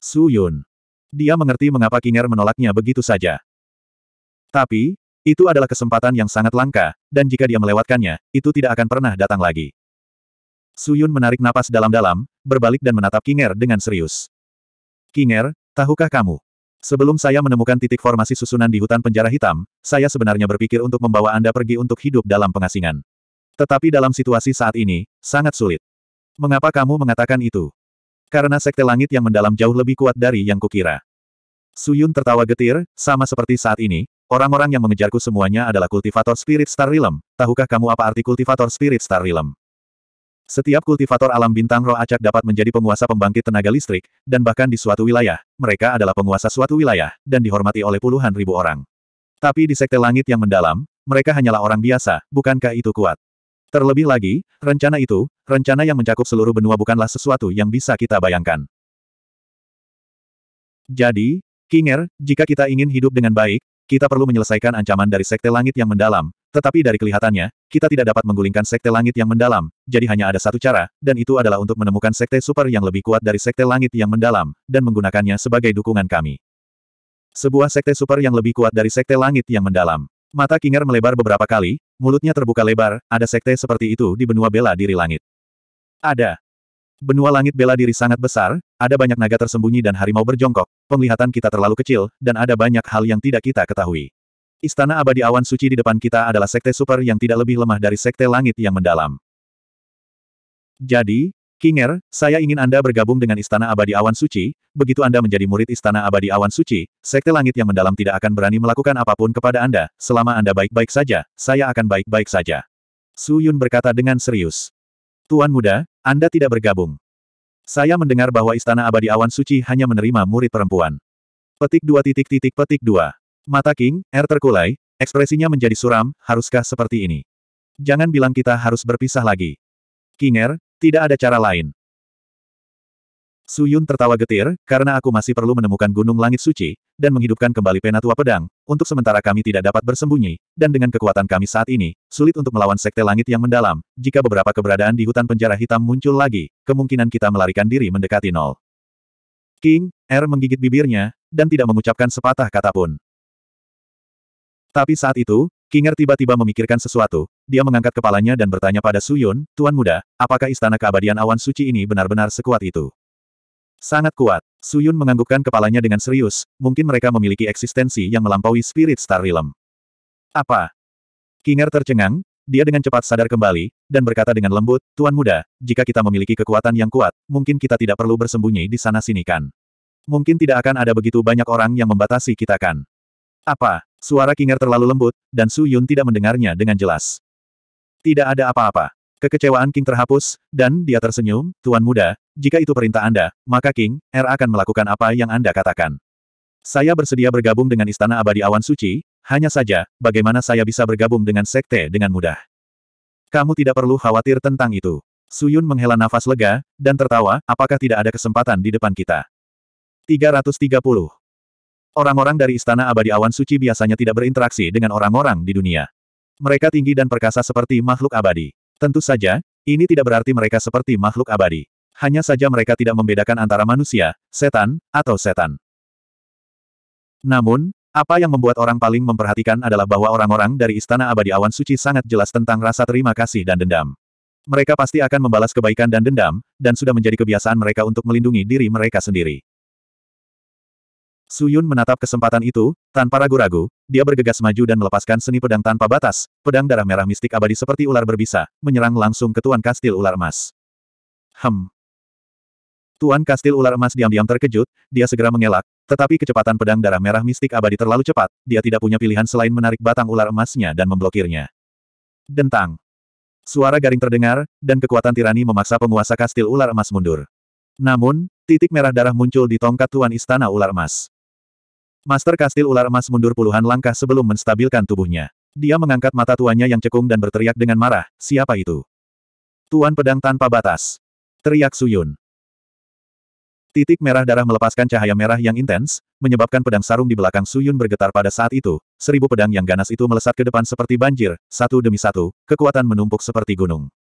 Suyun. Dia mengerti mengapa Kinger menolaknya begitu saja. Tapi, itu adalah kesempatan yang sangat langka, dan jika dia melewatkannya, itu tidak akan pernah datang lagi. Suyun menarik napas dalam-dalam, berbalik dan menatap Kinger dengan serius. Kinger, tahukah kamu? Sebelum saya menemukan titik formasi susunan di hutan penjara hitam, saya sebenarnya berpikir untuk membawa Anda pergi untuk hidup dalam pengasingan. Tetapi dalam situasi saat ini, sangat sulit. Mengapa kamu mengatakan itu? Karena sekte langit yang mendalam jauh lebih kuat dari yang kukira. Suyun tertawa getir, sama seperti saat ini, orang-orang yang mengejarku semuanya adalah kultivator spirit star realm. Tahukah kamu apa arti kultivator spirit star realm? Setiap kultivator alam bintang roh acak dapat menjadi penguasa pembangkit tenaga listrik, dan bahkan di suatu wilayah, mereka adalah penguasa suatu wilayah, dan dihormati oleh puluhan ribu orang. Tapi di sekte langit yang mendalam, mereka hanyalah orang biasa, bukankah itu kuat? Terlebih lagi, rencana itu, rencana yang mencakup seluruh benua bukanlah sesuatu yang bisa kita bayangkan. Jadi, Kinger, jika kita ingin hidup dengan baik, kita perlu menyelesaikan ancaman dari sekte langit yang mendalam, tetapi dari kelihatannya, kita tidak dapat menggulingkan sekte langit yang mendalam, jadi hanya ada satu cara, dan itu adalah untuk menemukan sekte super yang lebih kuat dari sekte langit yang mendalam, dan menggunakannya sebagai dukungan kami. Sebuah sekte super yang lebih kuat dari sekte langit yang mendalam. Mata Kinger melebar beberapa kali, mulutnya terbuka lebar, ada sekte seperti itu di benua bela diri langit. Ada. Benua langit bela diri sangat besar, ada banyak naga tersembunyi dan harimau berjongkok, penglihatan kita terlalu kecil, dan ada banyak hal yang tidak kita ketahui. Istana abadi awan suci di depan kita adalah sekte super yang tidak lebih lemah dari sekte langit yang mendalam. Jadi, Kinger, saya ingin Anda bergabung dengan Istana Abadi Awan Suci, begitu Anda menjadi murid Istana Abadi Awan Suci, Sekte Langit yang mendalam tidak akan berani melakukan apapun kepada Anda, selama Anda baik-baik saja, saya akan baik-baik saja. Su Yun berkata dengan serius. Tuan muda, Anda tidak bergabung. Saya mendengar bahwa Istana Abadi Awan Suci hanya menerima murid perempuan. Petik dua titik titik petik dua. Mata King, R terkulai, ekspresinya menjadi suram, haruskah seperti ini? Jangan bilang kita harus berpisah lagi. King R, tidak ada cara lain. Suyun tertawa getir, karena aku masih perlu menemukan Gunung Langit Suci, dan menghidupkan kembali Penatua Pedang, untuk sementara kami tidak dapat bersembunyi, dan dengan kekuatan kami saat ini, sulit untuk melawan Sekte Langit yang mendalam, jika beberapa keberadaan di hutan penjara hitam muncul lagi, kemungkinan kita melarikan diri mendekati nol. King, R menggigit bibirnya, dan tidak mengucapkan sepatah kata pun. Tapi saat itu, Kinger tiba-tiba memikirkan sesuatu, dia mengangkat kepalanya dan bertanya pada Su Yun, Tuan Muda, apakah istana keabadian awan suci ini benar-benar sekuat itu? Sangat kuat. Su Yun menganggukkan kepalanya dengan serius, mungkin mereka memiliki eksistensi yang melampaui Spirit Star Realm. Apa? Kinger tercengang, dia dengan cepat sadar kembali, dan berkata dengan lembut, Tuan Muda, jika kita memiliki kekuatan yang kuat, mungkin kita tidak perlu bersembunyi di sana-sini kan? Mungkin tidak akan ada begitu banyak orang yang membatasi kita kan? Apa? Suara Kinger terlalu lembut, dan Su Yun tidak mendengarnya dengan jelas. Tidak ada apa-apa. Kekecewaan King terhapus, dan dia tersenyum, Tuan Muda, jika itu perintah Anda, maka King, R er akan melakukan apa yang Anda katakan. Saya bersedia bergabung dengan Istana Abadi Awan Suci, hanya saja, bagaimana saya bisa bergabung dengan Sekte dengan mudah? Kamu tidak perlu khawatir tentang itu. Suyun menghela nafas lega, dan tertawa, apakah tidak ada kesempatan di depan kita? 330. Orang-orang dari Istana Abadi Awan Suci biasanya tidak berinteraksi dengan orang-orang di dunia. Mereka tinggi dan perkasa seperti makhluk abadi. Tentu saja, ini tidak berarti mereka seperti makhluk abadi. Hanya saja mereka tidak membedakan antara manusia, setan, atau setan. Namun, apa yang membuat orang paling memperhatikan adalah bahwa orang-orang dari Istana Abadi Awan Suci sangat jelas tentang rasa terima kasih dan dendam. Mereka pasti akan membalas kebaikan dan dendam, dan sudah menjadi kebiasaan mereka untuk melindungi diri mereka sendiri. Su Yun menatap kesempatan itu, tanpa ragu-ragu, dia bergegas maju dan melepaskan seni pedang tanpa batas, pedang darah merah mistik abadi seperti ular berbisa, menyerang langsung ke Tuan Kastil Ular Emas. Hem. Tuan Kastil Ular Emas diam-diam terkejut, dia segera mengelak, tetapi kecepatan pedang darah merah mistik abadi terlalu cepat, dia tidak punya pilihan selain menarik batang ular emasnya dan memblokirnya. Dentang. Suara garing terdengar, dan kekuatan tirani memaksa penguasa kastil ular emas mundur. Namun, titik merah darah muncul di tongkat Tuan Istana Ular Emas. Master kastil ular emas mundur puluhan langkah sebelum menstabilkan tubuhnya. Dia mengangkat mata tuannya yang cekung dan berteriak dengan marah, siapa itu? Tuan pedang tanpa batas. Teriak Suyun. Titik merah darah melepaskan cahaya merah yang intens, menyebabkan pedang sarung di belakang Suyun bergetar pada saat itu. Seribu pedang yang ganas itu melesat ke depan seperti banjir, satu demi satu, kekuatan menumpuk seperti gunung.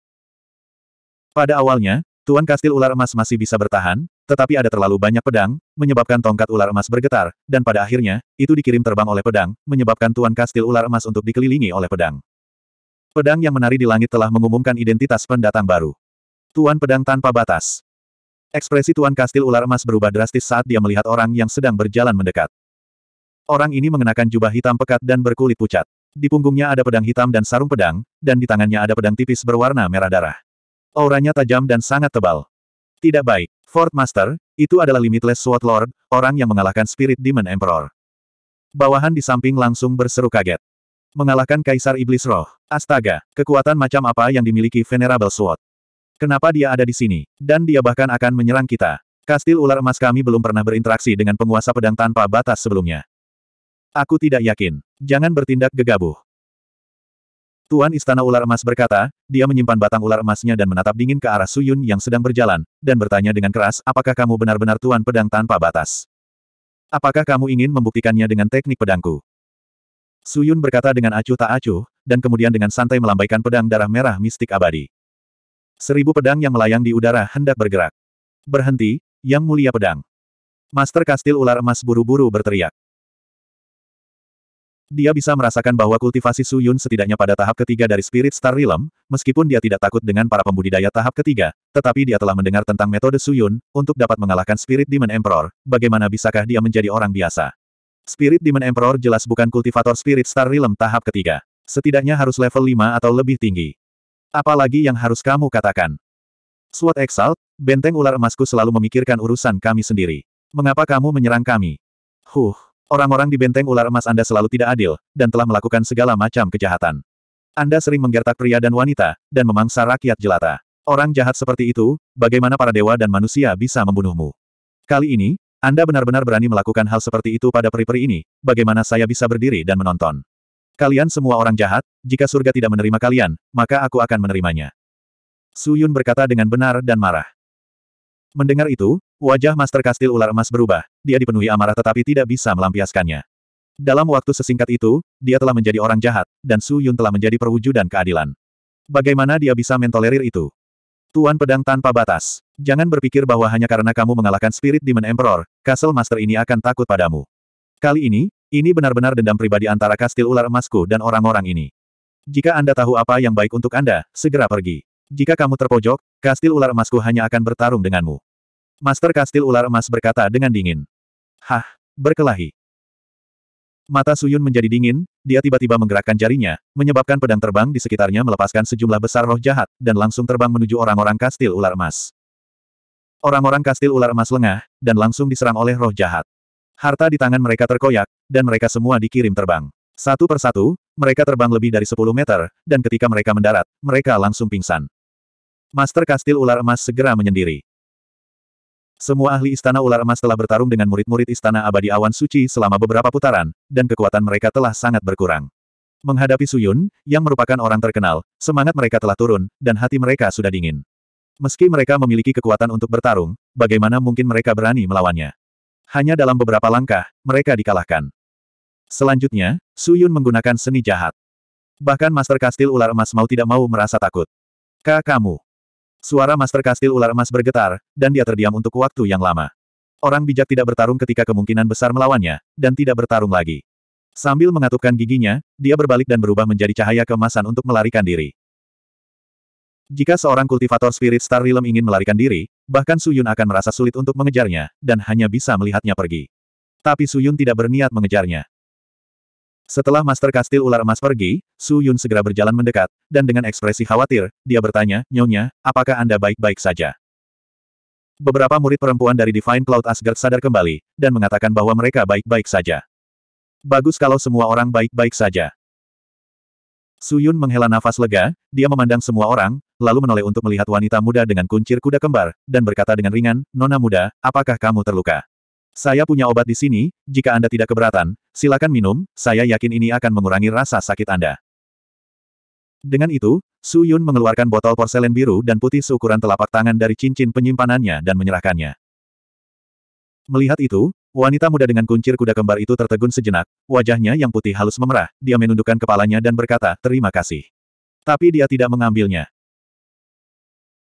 Pada awalnya, Tuan Kastil Ular Emas masih bisa bertahan, tetapi ada terlalu banyak pedang, menyebabkan tongkat ular emas bergetar, dan pada akhirnya, itu dikirim terbang oleh pedang, menyebabkan Tuan Kastil ular emas untuk dikelilingi oleh pedang. Pedang yang menari di langit telah mengumumkan identitas pendatang baru. Tuan Pedang Tanpa Batas. Ekspresi Tuan Kastil ular emas berubah drastis saat dia melihat orang yang sedang berjalan mendekat. Orang ini mengenakan jubah hitam pekat dan berkulit pucat. Di punggungnya ada pedang hitam dan sarung pedang, dan di tangannya ada pedang tipis berwarna merah darah. Auranya tajam dan sangat tebal. Tidak baik. Fort Master, itu adalah Limitless Sword Lord, orang yang mengalahkan Spirit Demon Emperor. Bawahan di samping langsung berseru kaget. Mengalahkan Kaisar Iblis Roh. Astaga, kekuatan macam apa yang dimiliki Venerable Sword? Kenapa dia ada di sini? Dan dia bahkan akan menyerang kita. Kastil ular emas kami belum pernah berinteraksi dengan penguasa pedang tanpa batas sebelumnya. Aku tidak yakin. Jangan bertindak gegabah. Tuan Istana Ular Emas berkata, dia menyimpan batang ular emasnya dan menatap dingin ke arah Suyun yang sedang berjalan, dan bertanya dengan keras, apakah kamu benar-benar Tuan Pedang tanpa batas? Apakah kamu ingin membuktikannya dengan teknik pedangku? Suyun berkata dengan acuh tak acuh, dan kemudian dengan santai melambaikan pedang darah merah mistik abadi. Seribu pedang yang melayang di udara hendak bergerak. Berhenti, Yang Mulia Pedang. Master Kastil Ular Emas buru-buru berteriak. Dia bisa merasakan bahwa kultivasi Su Yun setidaknya pada tahap ketiga dari Spirit Star Realm, meskipun dia tidak takut dengan para pembudidaya tahap ketiga, tetapi dia telah mendengar tentang metode Su Yun untuk dapat mengalahkan Spirit Demon Emperor, bagaimana bisakah dia menjadi orang biasa. Spirit Demon Emperor jelas bukan kultivator Spirit Star Realm tahap ketiga. Setidaknya harus level 5 atau lebih tinggi. Apalagi yang harus kamu katakan? SWAT Exalt, benteng ular emasku selalu memikirkan urusan kami sendiri. Mengapa kamu menyerang kami? Huh, Orang-orang di benteng ular emas Anda selalu tidak adil, dan telah melakukan segala macam kejahatan. Anda sering menggertak pria dan wanita, dan memangsa rakyat jelata. Orang jahat seperti itu, bagaimana para dewa dan manusia bisa membunuhmu? Kali ini, Anda benar-benar berani melakukan hal seperti itu pada peri-peri ini, bagaimana saya bisa berdiri dan menonton? Kalian semua orang jahat, jika surga tidak menerima kalian, maka aku akan menerimanya. Suyun berkata dengan benar dan marah. Mendengar itu, wajah Master Kastil Ular Emas berubah, dia dipenuhi amarah tetapi tidak bisa melampiaskannya. Dalam waktu sesingkat itu, dia telah menjadi orang jahat, dan Su Yun telah menjadi perwujudan keadilan. Bagaimana dia bisa mentolerir itu? Tuan Pedang Tanpa Batas, jangan berpikir bahwa hanya karena kamu mengalahkan Spirit Demon Emperor, Castle Master ini akan takut padamu. Kali ini, ini benar-benar dendam pribadi antara Kastil Ular Emasku dan orang-orang ini. Jika Anda tahu apa yang baik untuk Anda, segera pergi. Jika kamu terpojok, kastil ular emasku hanya akan bertarung denganmu. Master kastil ular emas berkata dengan dingin. Hah, berkelahi. Mata Suyun menjadi dingin, dia tiba-tiba menggerakkan jarinya, menyebabkan pedang terbang di sekitarnya melepaskan sejumlah besar roh jahat, dan langsung terbang menuju orang-orang kastil ular emas. Orang-orang kastil ular emas lengah, dan langsung diserang oleh roh jahat. Harta di tangan mereka terkoyak, dan mereka semua dikirim terbang. Satu persatu, mereka terbang lebih dari 10 meter, dan ketika mereka mendarat, mereka langsung pingsan. Master Kastil Ular Emas segera menyendiri. Semua ahli Istana Ular Emas telah bertarung dengan murid-murid Istana Abadi Awan Suci selama beberapa putaran, dan kekuatan mereka telah sangat berkurang. Menghadapi Suyun, yang merupakan orang terkenal, semangat mereka telah turun, dan hati mereka sudah dingin. Meski mereka memiliki kekuatan untuk bertarung, bagaimana mungkin mereka berani melawannya? Hanya dalam beberapa langkah, mereka dikalahkan. Selanjutnya, Suyun menggunakan seni jahat. Bahkan Master Kastil Ular Emas mau tidak mau merasa takut. Kak kamu, Suara Master Kastil ular emas bergetar, dan dia terdiam untuk waktu yang lama. Orang bijak tidak bertarung ketika kemungkinan besar melawannya, dan tidak bertarung lagi. Sambil mengatupkan giginya, dia berbalik dan berubah menjadi cahaya kemasan untuk melarikan diri. Jika seorang kultivator Spirit Star Realm ingin melarikan diri, bahkan Suyun akan merasa sulit untuk mengejarnya, dan hanya bisa melihatnya pergi. Tapi Suyun tidak berniat mengejarnya. Setelah Master Kastil Ular Emas pergi, Su Yun segera berjalan mendekat, dan dengan ekspresi khawatir, dia bertanya, Nyonya, apakah Anda baik-baik saja? Beberapa murid perempuan dari Divine Cloud Asgard sadar kembali, dan mengatakan bahwa mereka baik-baik saja. Bagus kalau semua orang baik-baik saja. Su Yun menghela nafas lega, dia memandang semua orang, lalu menoleh untuk melihat wanita muda dengan kuncir kuda kembar, dan berkata dengan ringan, Nona muda, apakah kamu terluka? Saya punya obat di sini, jika Anda tidak keberatan, silakan minum, saya yakin ini akan mengurangi rasa sakit Anda. Dengan itu, Su Yun mengeluarkan botol porselen biru dan putih seukuran telapak tangan dari cincin penyimpanannya dan menyerahkannya. Melihat itu, wanita muda dengan kuncir kuda kembar itu tertegun sejenak, wajahnya yang putih halus memerah, dia menundukkan kepalanya dan berkata, terima kasih. Tapi dia tidak mengambilnya.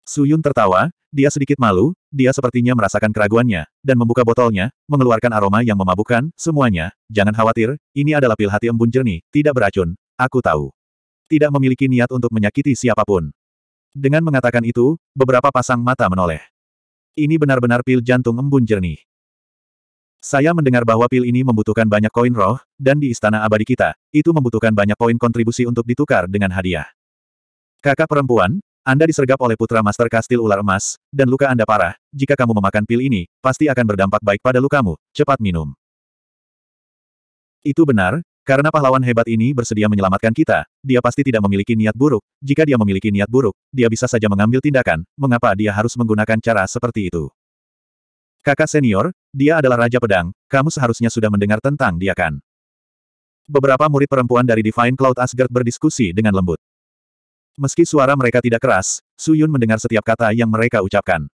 Suyun tertawa, dia sedikit malu, dia sepertinya merasakan keraguannya, dan membuka botolnya, mengeluarkan aroma yang memabukkan, semuanya, jangan khawatir, ini adalah pil hati embun jernih, tidak beracun, aku tahu. Tidak memiliki niat untuk menyakiti siapapun. Dengan mengatakan itu, beberapa pasang mata menoleh. Ini benar-benar pil jantung embun jernih. Saya mendengar bahwa pil ini membutuhkan banyak koin roh, dan di istana abadi kita, itu membutuhkan banyak poin kontribusi untuk ditukar dengan hadiah. Kakak perempuan, anda disergap oleh putra Master Kastil Ular Emas, dan luka Anda parah. Jika kamu memakan pil ini, pasti akan berdampak baik pada lukamu. Cepat minum. Itu benar, karena pahlawan hebat ini bersedia menyelamatkan kita, dia pasti tidak memiliki niat buruk. Jika dia memiliki niat buruk, dia bisa saja mengambil tindakan. Mengapa dia harus menggunakan cara seperti itu? Kakak senior, dia adalah Raja Pedang, kamu seharusnya sudah mendengar tentang dia kan? Beberapa murid perempuan dari Divine Cloud Asgard berdiskusi dengan lembut. Meski suara mereka tidak keras, Su Yun mendengar setiap kata yang mereka ucapkan.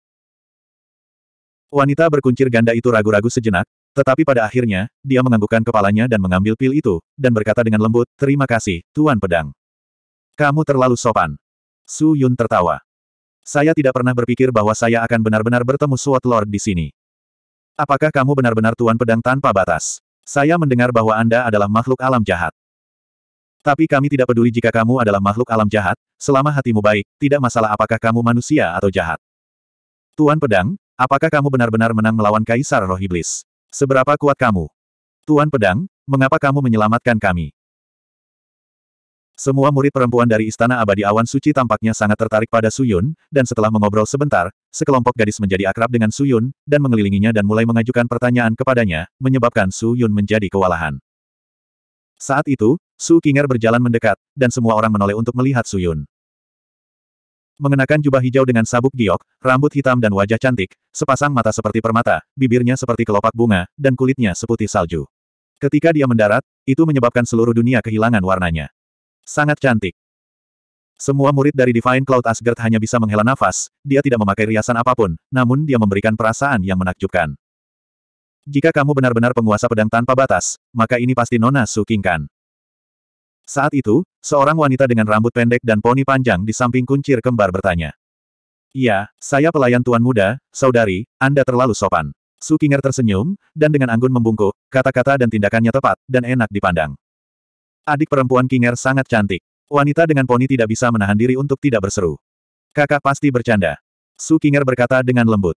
Wanita berkuncir ganda itu ragu-ragu sejenak, tetapi pada akhirnya, dia menganggukkan kepalanya dan mengambil pil itu, dan berkata dengan lembut, Terima kasih, Tuan Pedang. Kamu terlalu sopan. Su Yun tertawa. Saya tidak pernah berpikir bahwa saya akan benar-benar bertemu suat Lord di sini. Apakah kamu benar-benar Tuan Pedang tanpa batas? Saya mendengar bahwa Anda adalah makhluk alam jahat. Tapi kami tidak peduli jika kamu adalah makhluk alam jahat, selama hatimu baik, tidak masalah apakah kamu manusia atau jahat. Tuan Pedang, apakah kamu benar-benar menang melawan Kaisar Roh Iblis? Seberapa kuat kamu? Tuan Pedang, mengapa kamu menyelamatkan kami? Semua murid perempuan dari Istana Abadi Awan Suci tampaknya sangat tertarik pada Suyun, dan setelah mengobrol sebentar, sekelompok gadis menjadi akrab dengan Suyun, dan mengelilinginya dan mulai mengajukan pertanyaan kepadanya, menyebabkan Suyun menjadi kewalahan. Saat itu, Su Qinger berjalan mendekat, dan semua orang menoleh untuk melihat Su Yun. Mengenakan jubah hijau dengan sabuk giok, rambut hitam dan wajah cantik, sepasang mata seperti permata, bibirnya seperti kelopak bunga, dan kulitnya seputih salju. Ketika dia mendarat, itu menyebabkan seluruh dunia kehilangan warnanya. Sangat cantik. Semua murid dari Divine Cloud Asgard hanya bisa menghela nafas, dia tidak memakai riasan apapun, namun dia memberikan perasaan yang menakjubkan. Jika kamu benar-benar penguasa pedang tanpa batas, maka ini pasti Nona Su Kingkan. Saat itu, seorang wanita dengan rambut pendek dan poni panjang di samping kuncir kembar bertanya. Iya, saya pelayan tuan muda, saudari, Anda terlalu sopan. Sukinger tersenyum, dan dengan anggun membungkuk, kata-kata dan tindakannya tepat, dan enak dipandang. Adik perempuan Kinger sangat cantik. Wanita dengan poni tidak bisa menahan diri untuk tidak berseru. Kakak pasti bercanda. Sukinger berkata dengan lembut.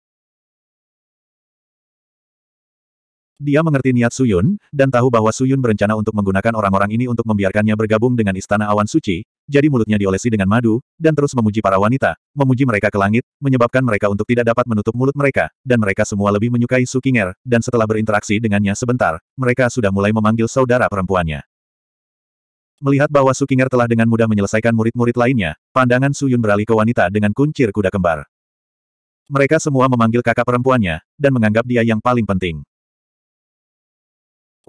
Dia mengerti niat Suyun, dan tahu bahwa Suyun berencana untuk menggunakan orang-orang ini untuk membiarkannya bergabung dengan Istana Awan Suci, jadi mulutnya diolesi dengan madu, dan terus memuji para wanita, memuji mereka ke langit, menyebabkan mereka untuk tidak dapat menutup mulut mereka, dan mereka semua lebih menyukai Sukinger, dan setelah berinteraksi dengannya sebentar, mereka sudah mulai memanggil saudara perempuannya. Melihat bahwa Sukinger telah dengan mudah menyelesaikan murid-murid lainnya, pandangan Suyun beralih ke wanita dengan kuncir kuda kembar. Mereka semua memanggil kakak perempuannya, dan menganggap dia yang paling penting.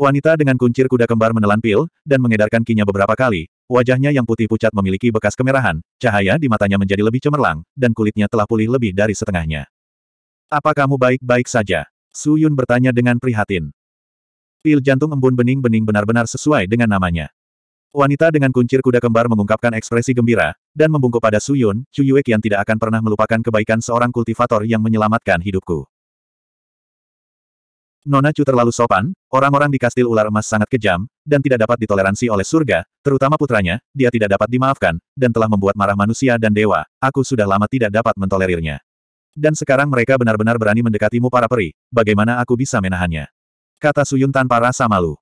Wanita dengan kuncir kuda kembar menelan pil, dan mengedarkan kinya beberapa kali. Wajahnya yang putih pucat memiliki bekas kemerahan, cahaya di matanya menjadi lebih cemerlang, dan kulitnya telah pulih lebih dari setengahnya. Apa kamu baik-baik saja? Su Yun bertanya dengan prihatin. Pil jantung embun bening-bening benar-benar sesuai dengan namanya. Wanita dengan kuncir kuda kembar mengungkapkan ekspresi gembira, dan membungkuk pada Su Suyun, Yue Qian tidak akan pernah melupakan kebaikan seorang kultivator yang menyelamatkan hidupku. Nona Chu terlalu sopan, orang-orang di kastil ular emas sangat kejam, dan tidak dapat ditoleransi oleh surga, terutama putranya, dia tidak dapat dimaafkan, dan telah membuat marah manusia dan dewa, aku sudah lama tidak dapat mentolerirnya. Dan sekarang mereka benar-benar berani mendekatimu para peri, bagaimana aku bisa menahannya? Kata Suyun tanpa rasa malu.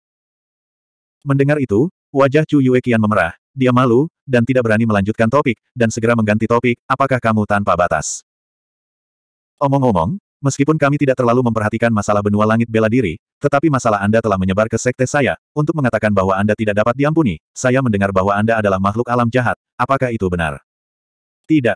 Mendengar itu, wajah Chu Yue kian memerah, dia malu, dan tidak berani melanjutkan topik, dan segera mengganti topik, apakah kamu tanpa batas? Omong-omong, Meskipun kami tidak terlalu memperhatikan masalah benua langit bela diri, tetapi masalah Anda telah menyebar ke sekte saya, untuk mengatakan bahwa Anda tidak dapat diampuni, saya mendengar bahwa Anda adalah makhluk alam jahat, apakah itu benar? Tidak.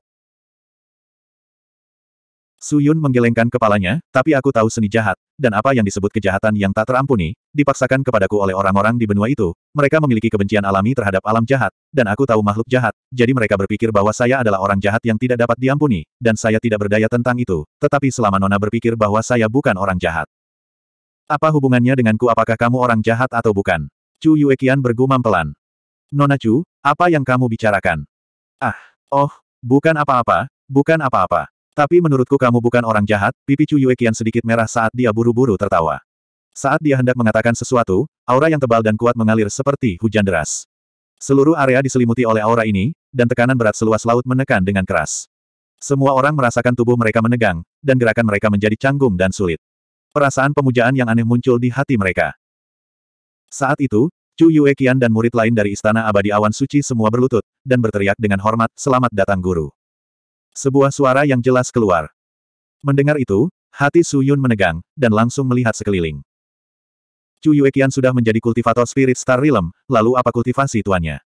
Su Yun menggelengkan kepalanya, tapi aku tahu seni jahat, dan apa yang disebut kejahatan yang tak terampuni, dipaksakan kepadaku oleh orang-orang di benua itu, mereka memiliki kebencian alami terhadap alam jahat, dan aku tahu makhluk jahat, jadi mereka berpikir bahwa saya adalah orang jahat yang tidak dapat diampuni, dan saya tidak berdaya tentang itu, tetapi selama Nona berpikir bahwa saya bukan orang jahat. Apa hubungannya denganku apakah kamu orang jahat atau bukan? Chu Yueqian bergumam pelan. Nona Chu, apa yang kamu bicarakan? Ah, oh, bukan apa-apa, bukan apa-apa. Tapi menurutku kamu bukan orang jahat, pipi Chu Yue kian sedikit merah saat dia buru-buru tertawa. Saat dia hendak mengatakan sesuatu, aura yang tebal dan kuat mengalir seperti hujan deras. Seluruh area diselimuti oleh aura ini, dan tekanan berat seluas laut menekan dengan keras. Semua orang merasakan tubuh mereka menegang, dan gerakan mereka menjadi canggung dan sulit. Perasaan pemujaan yang aneh muncul di hati mereka. Saat itu, Chu Yue Qian dan murid lain dari Istana Abadi Awan Suci semua berlutut, dan berteriak dengan hormat, Selamat datang guru. Sebuah suara yang jelas keluar. Mendengar itu, hati Su Yun menegang, dan langsung melihat sekeliling. Chu sudah menjadi kultivator Spirit Star Realm, lalu apa kultivasi tuannya?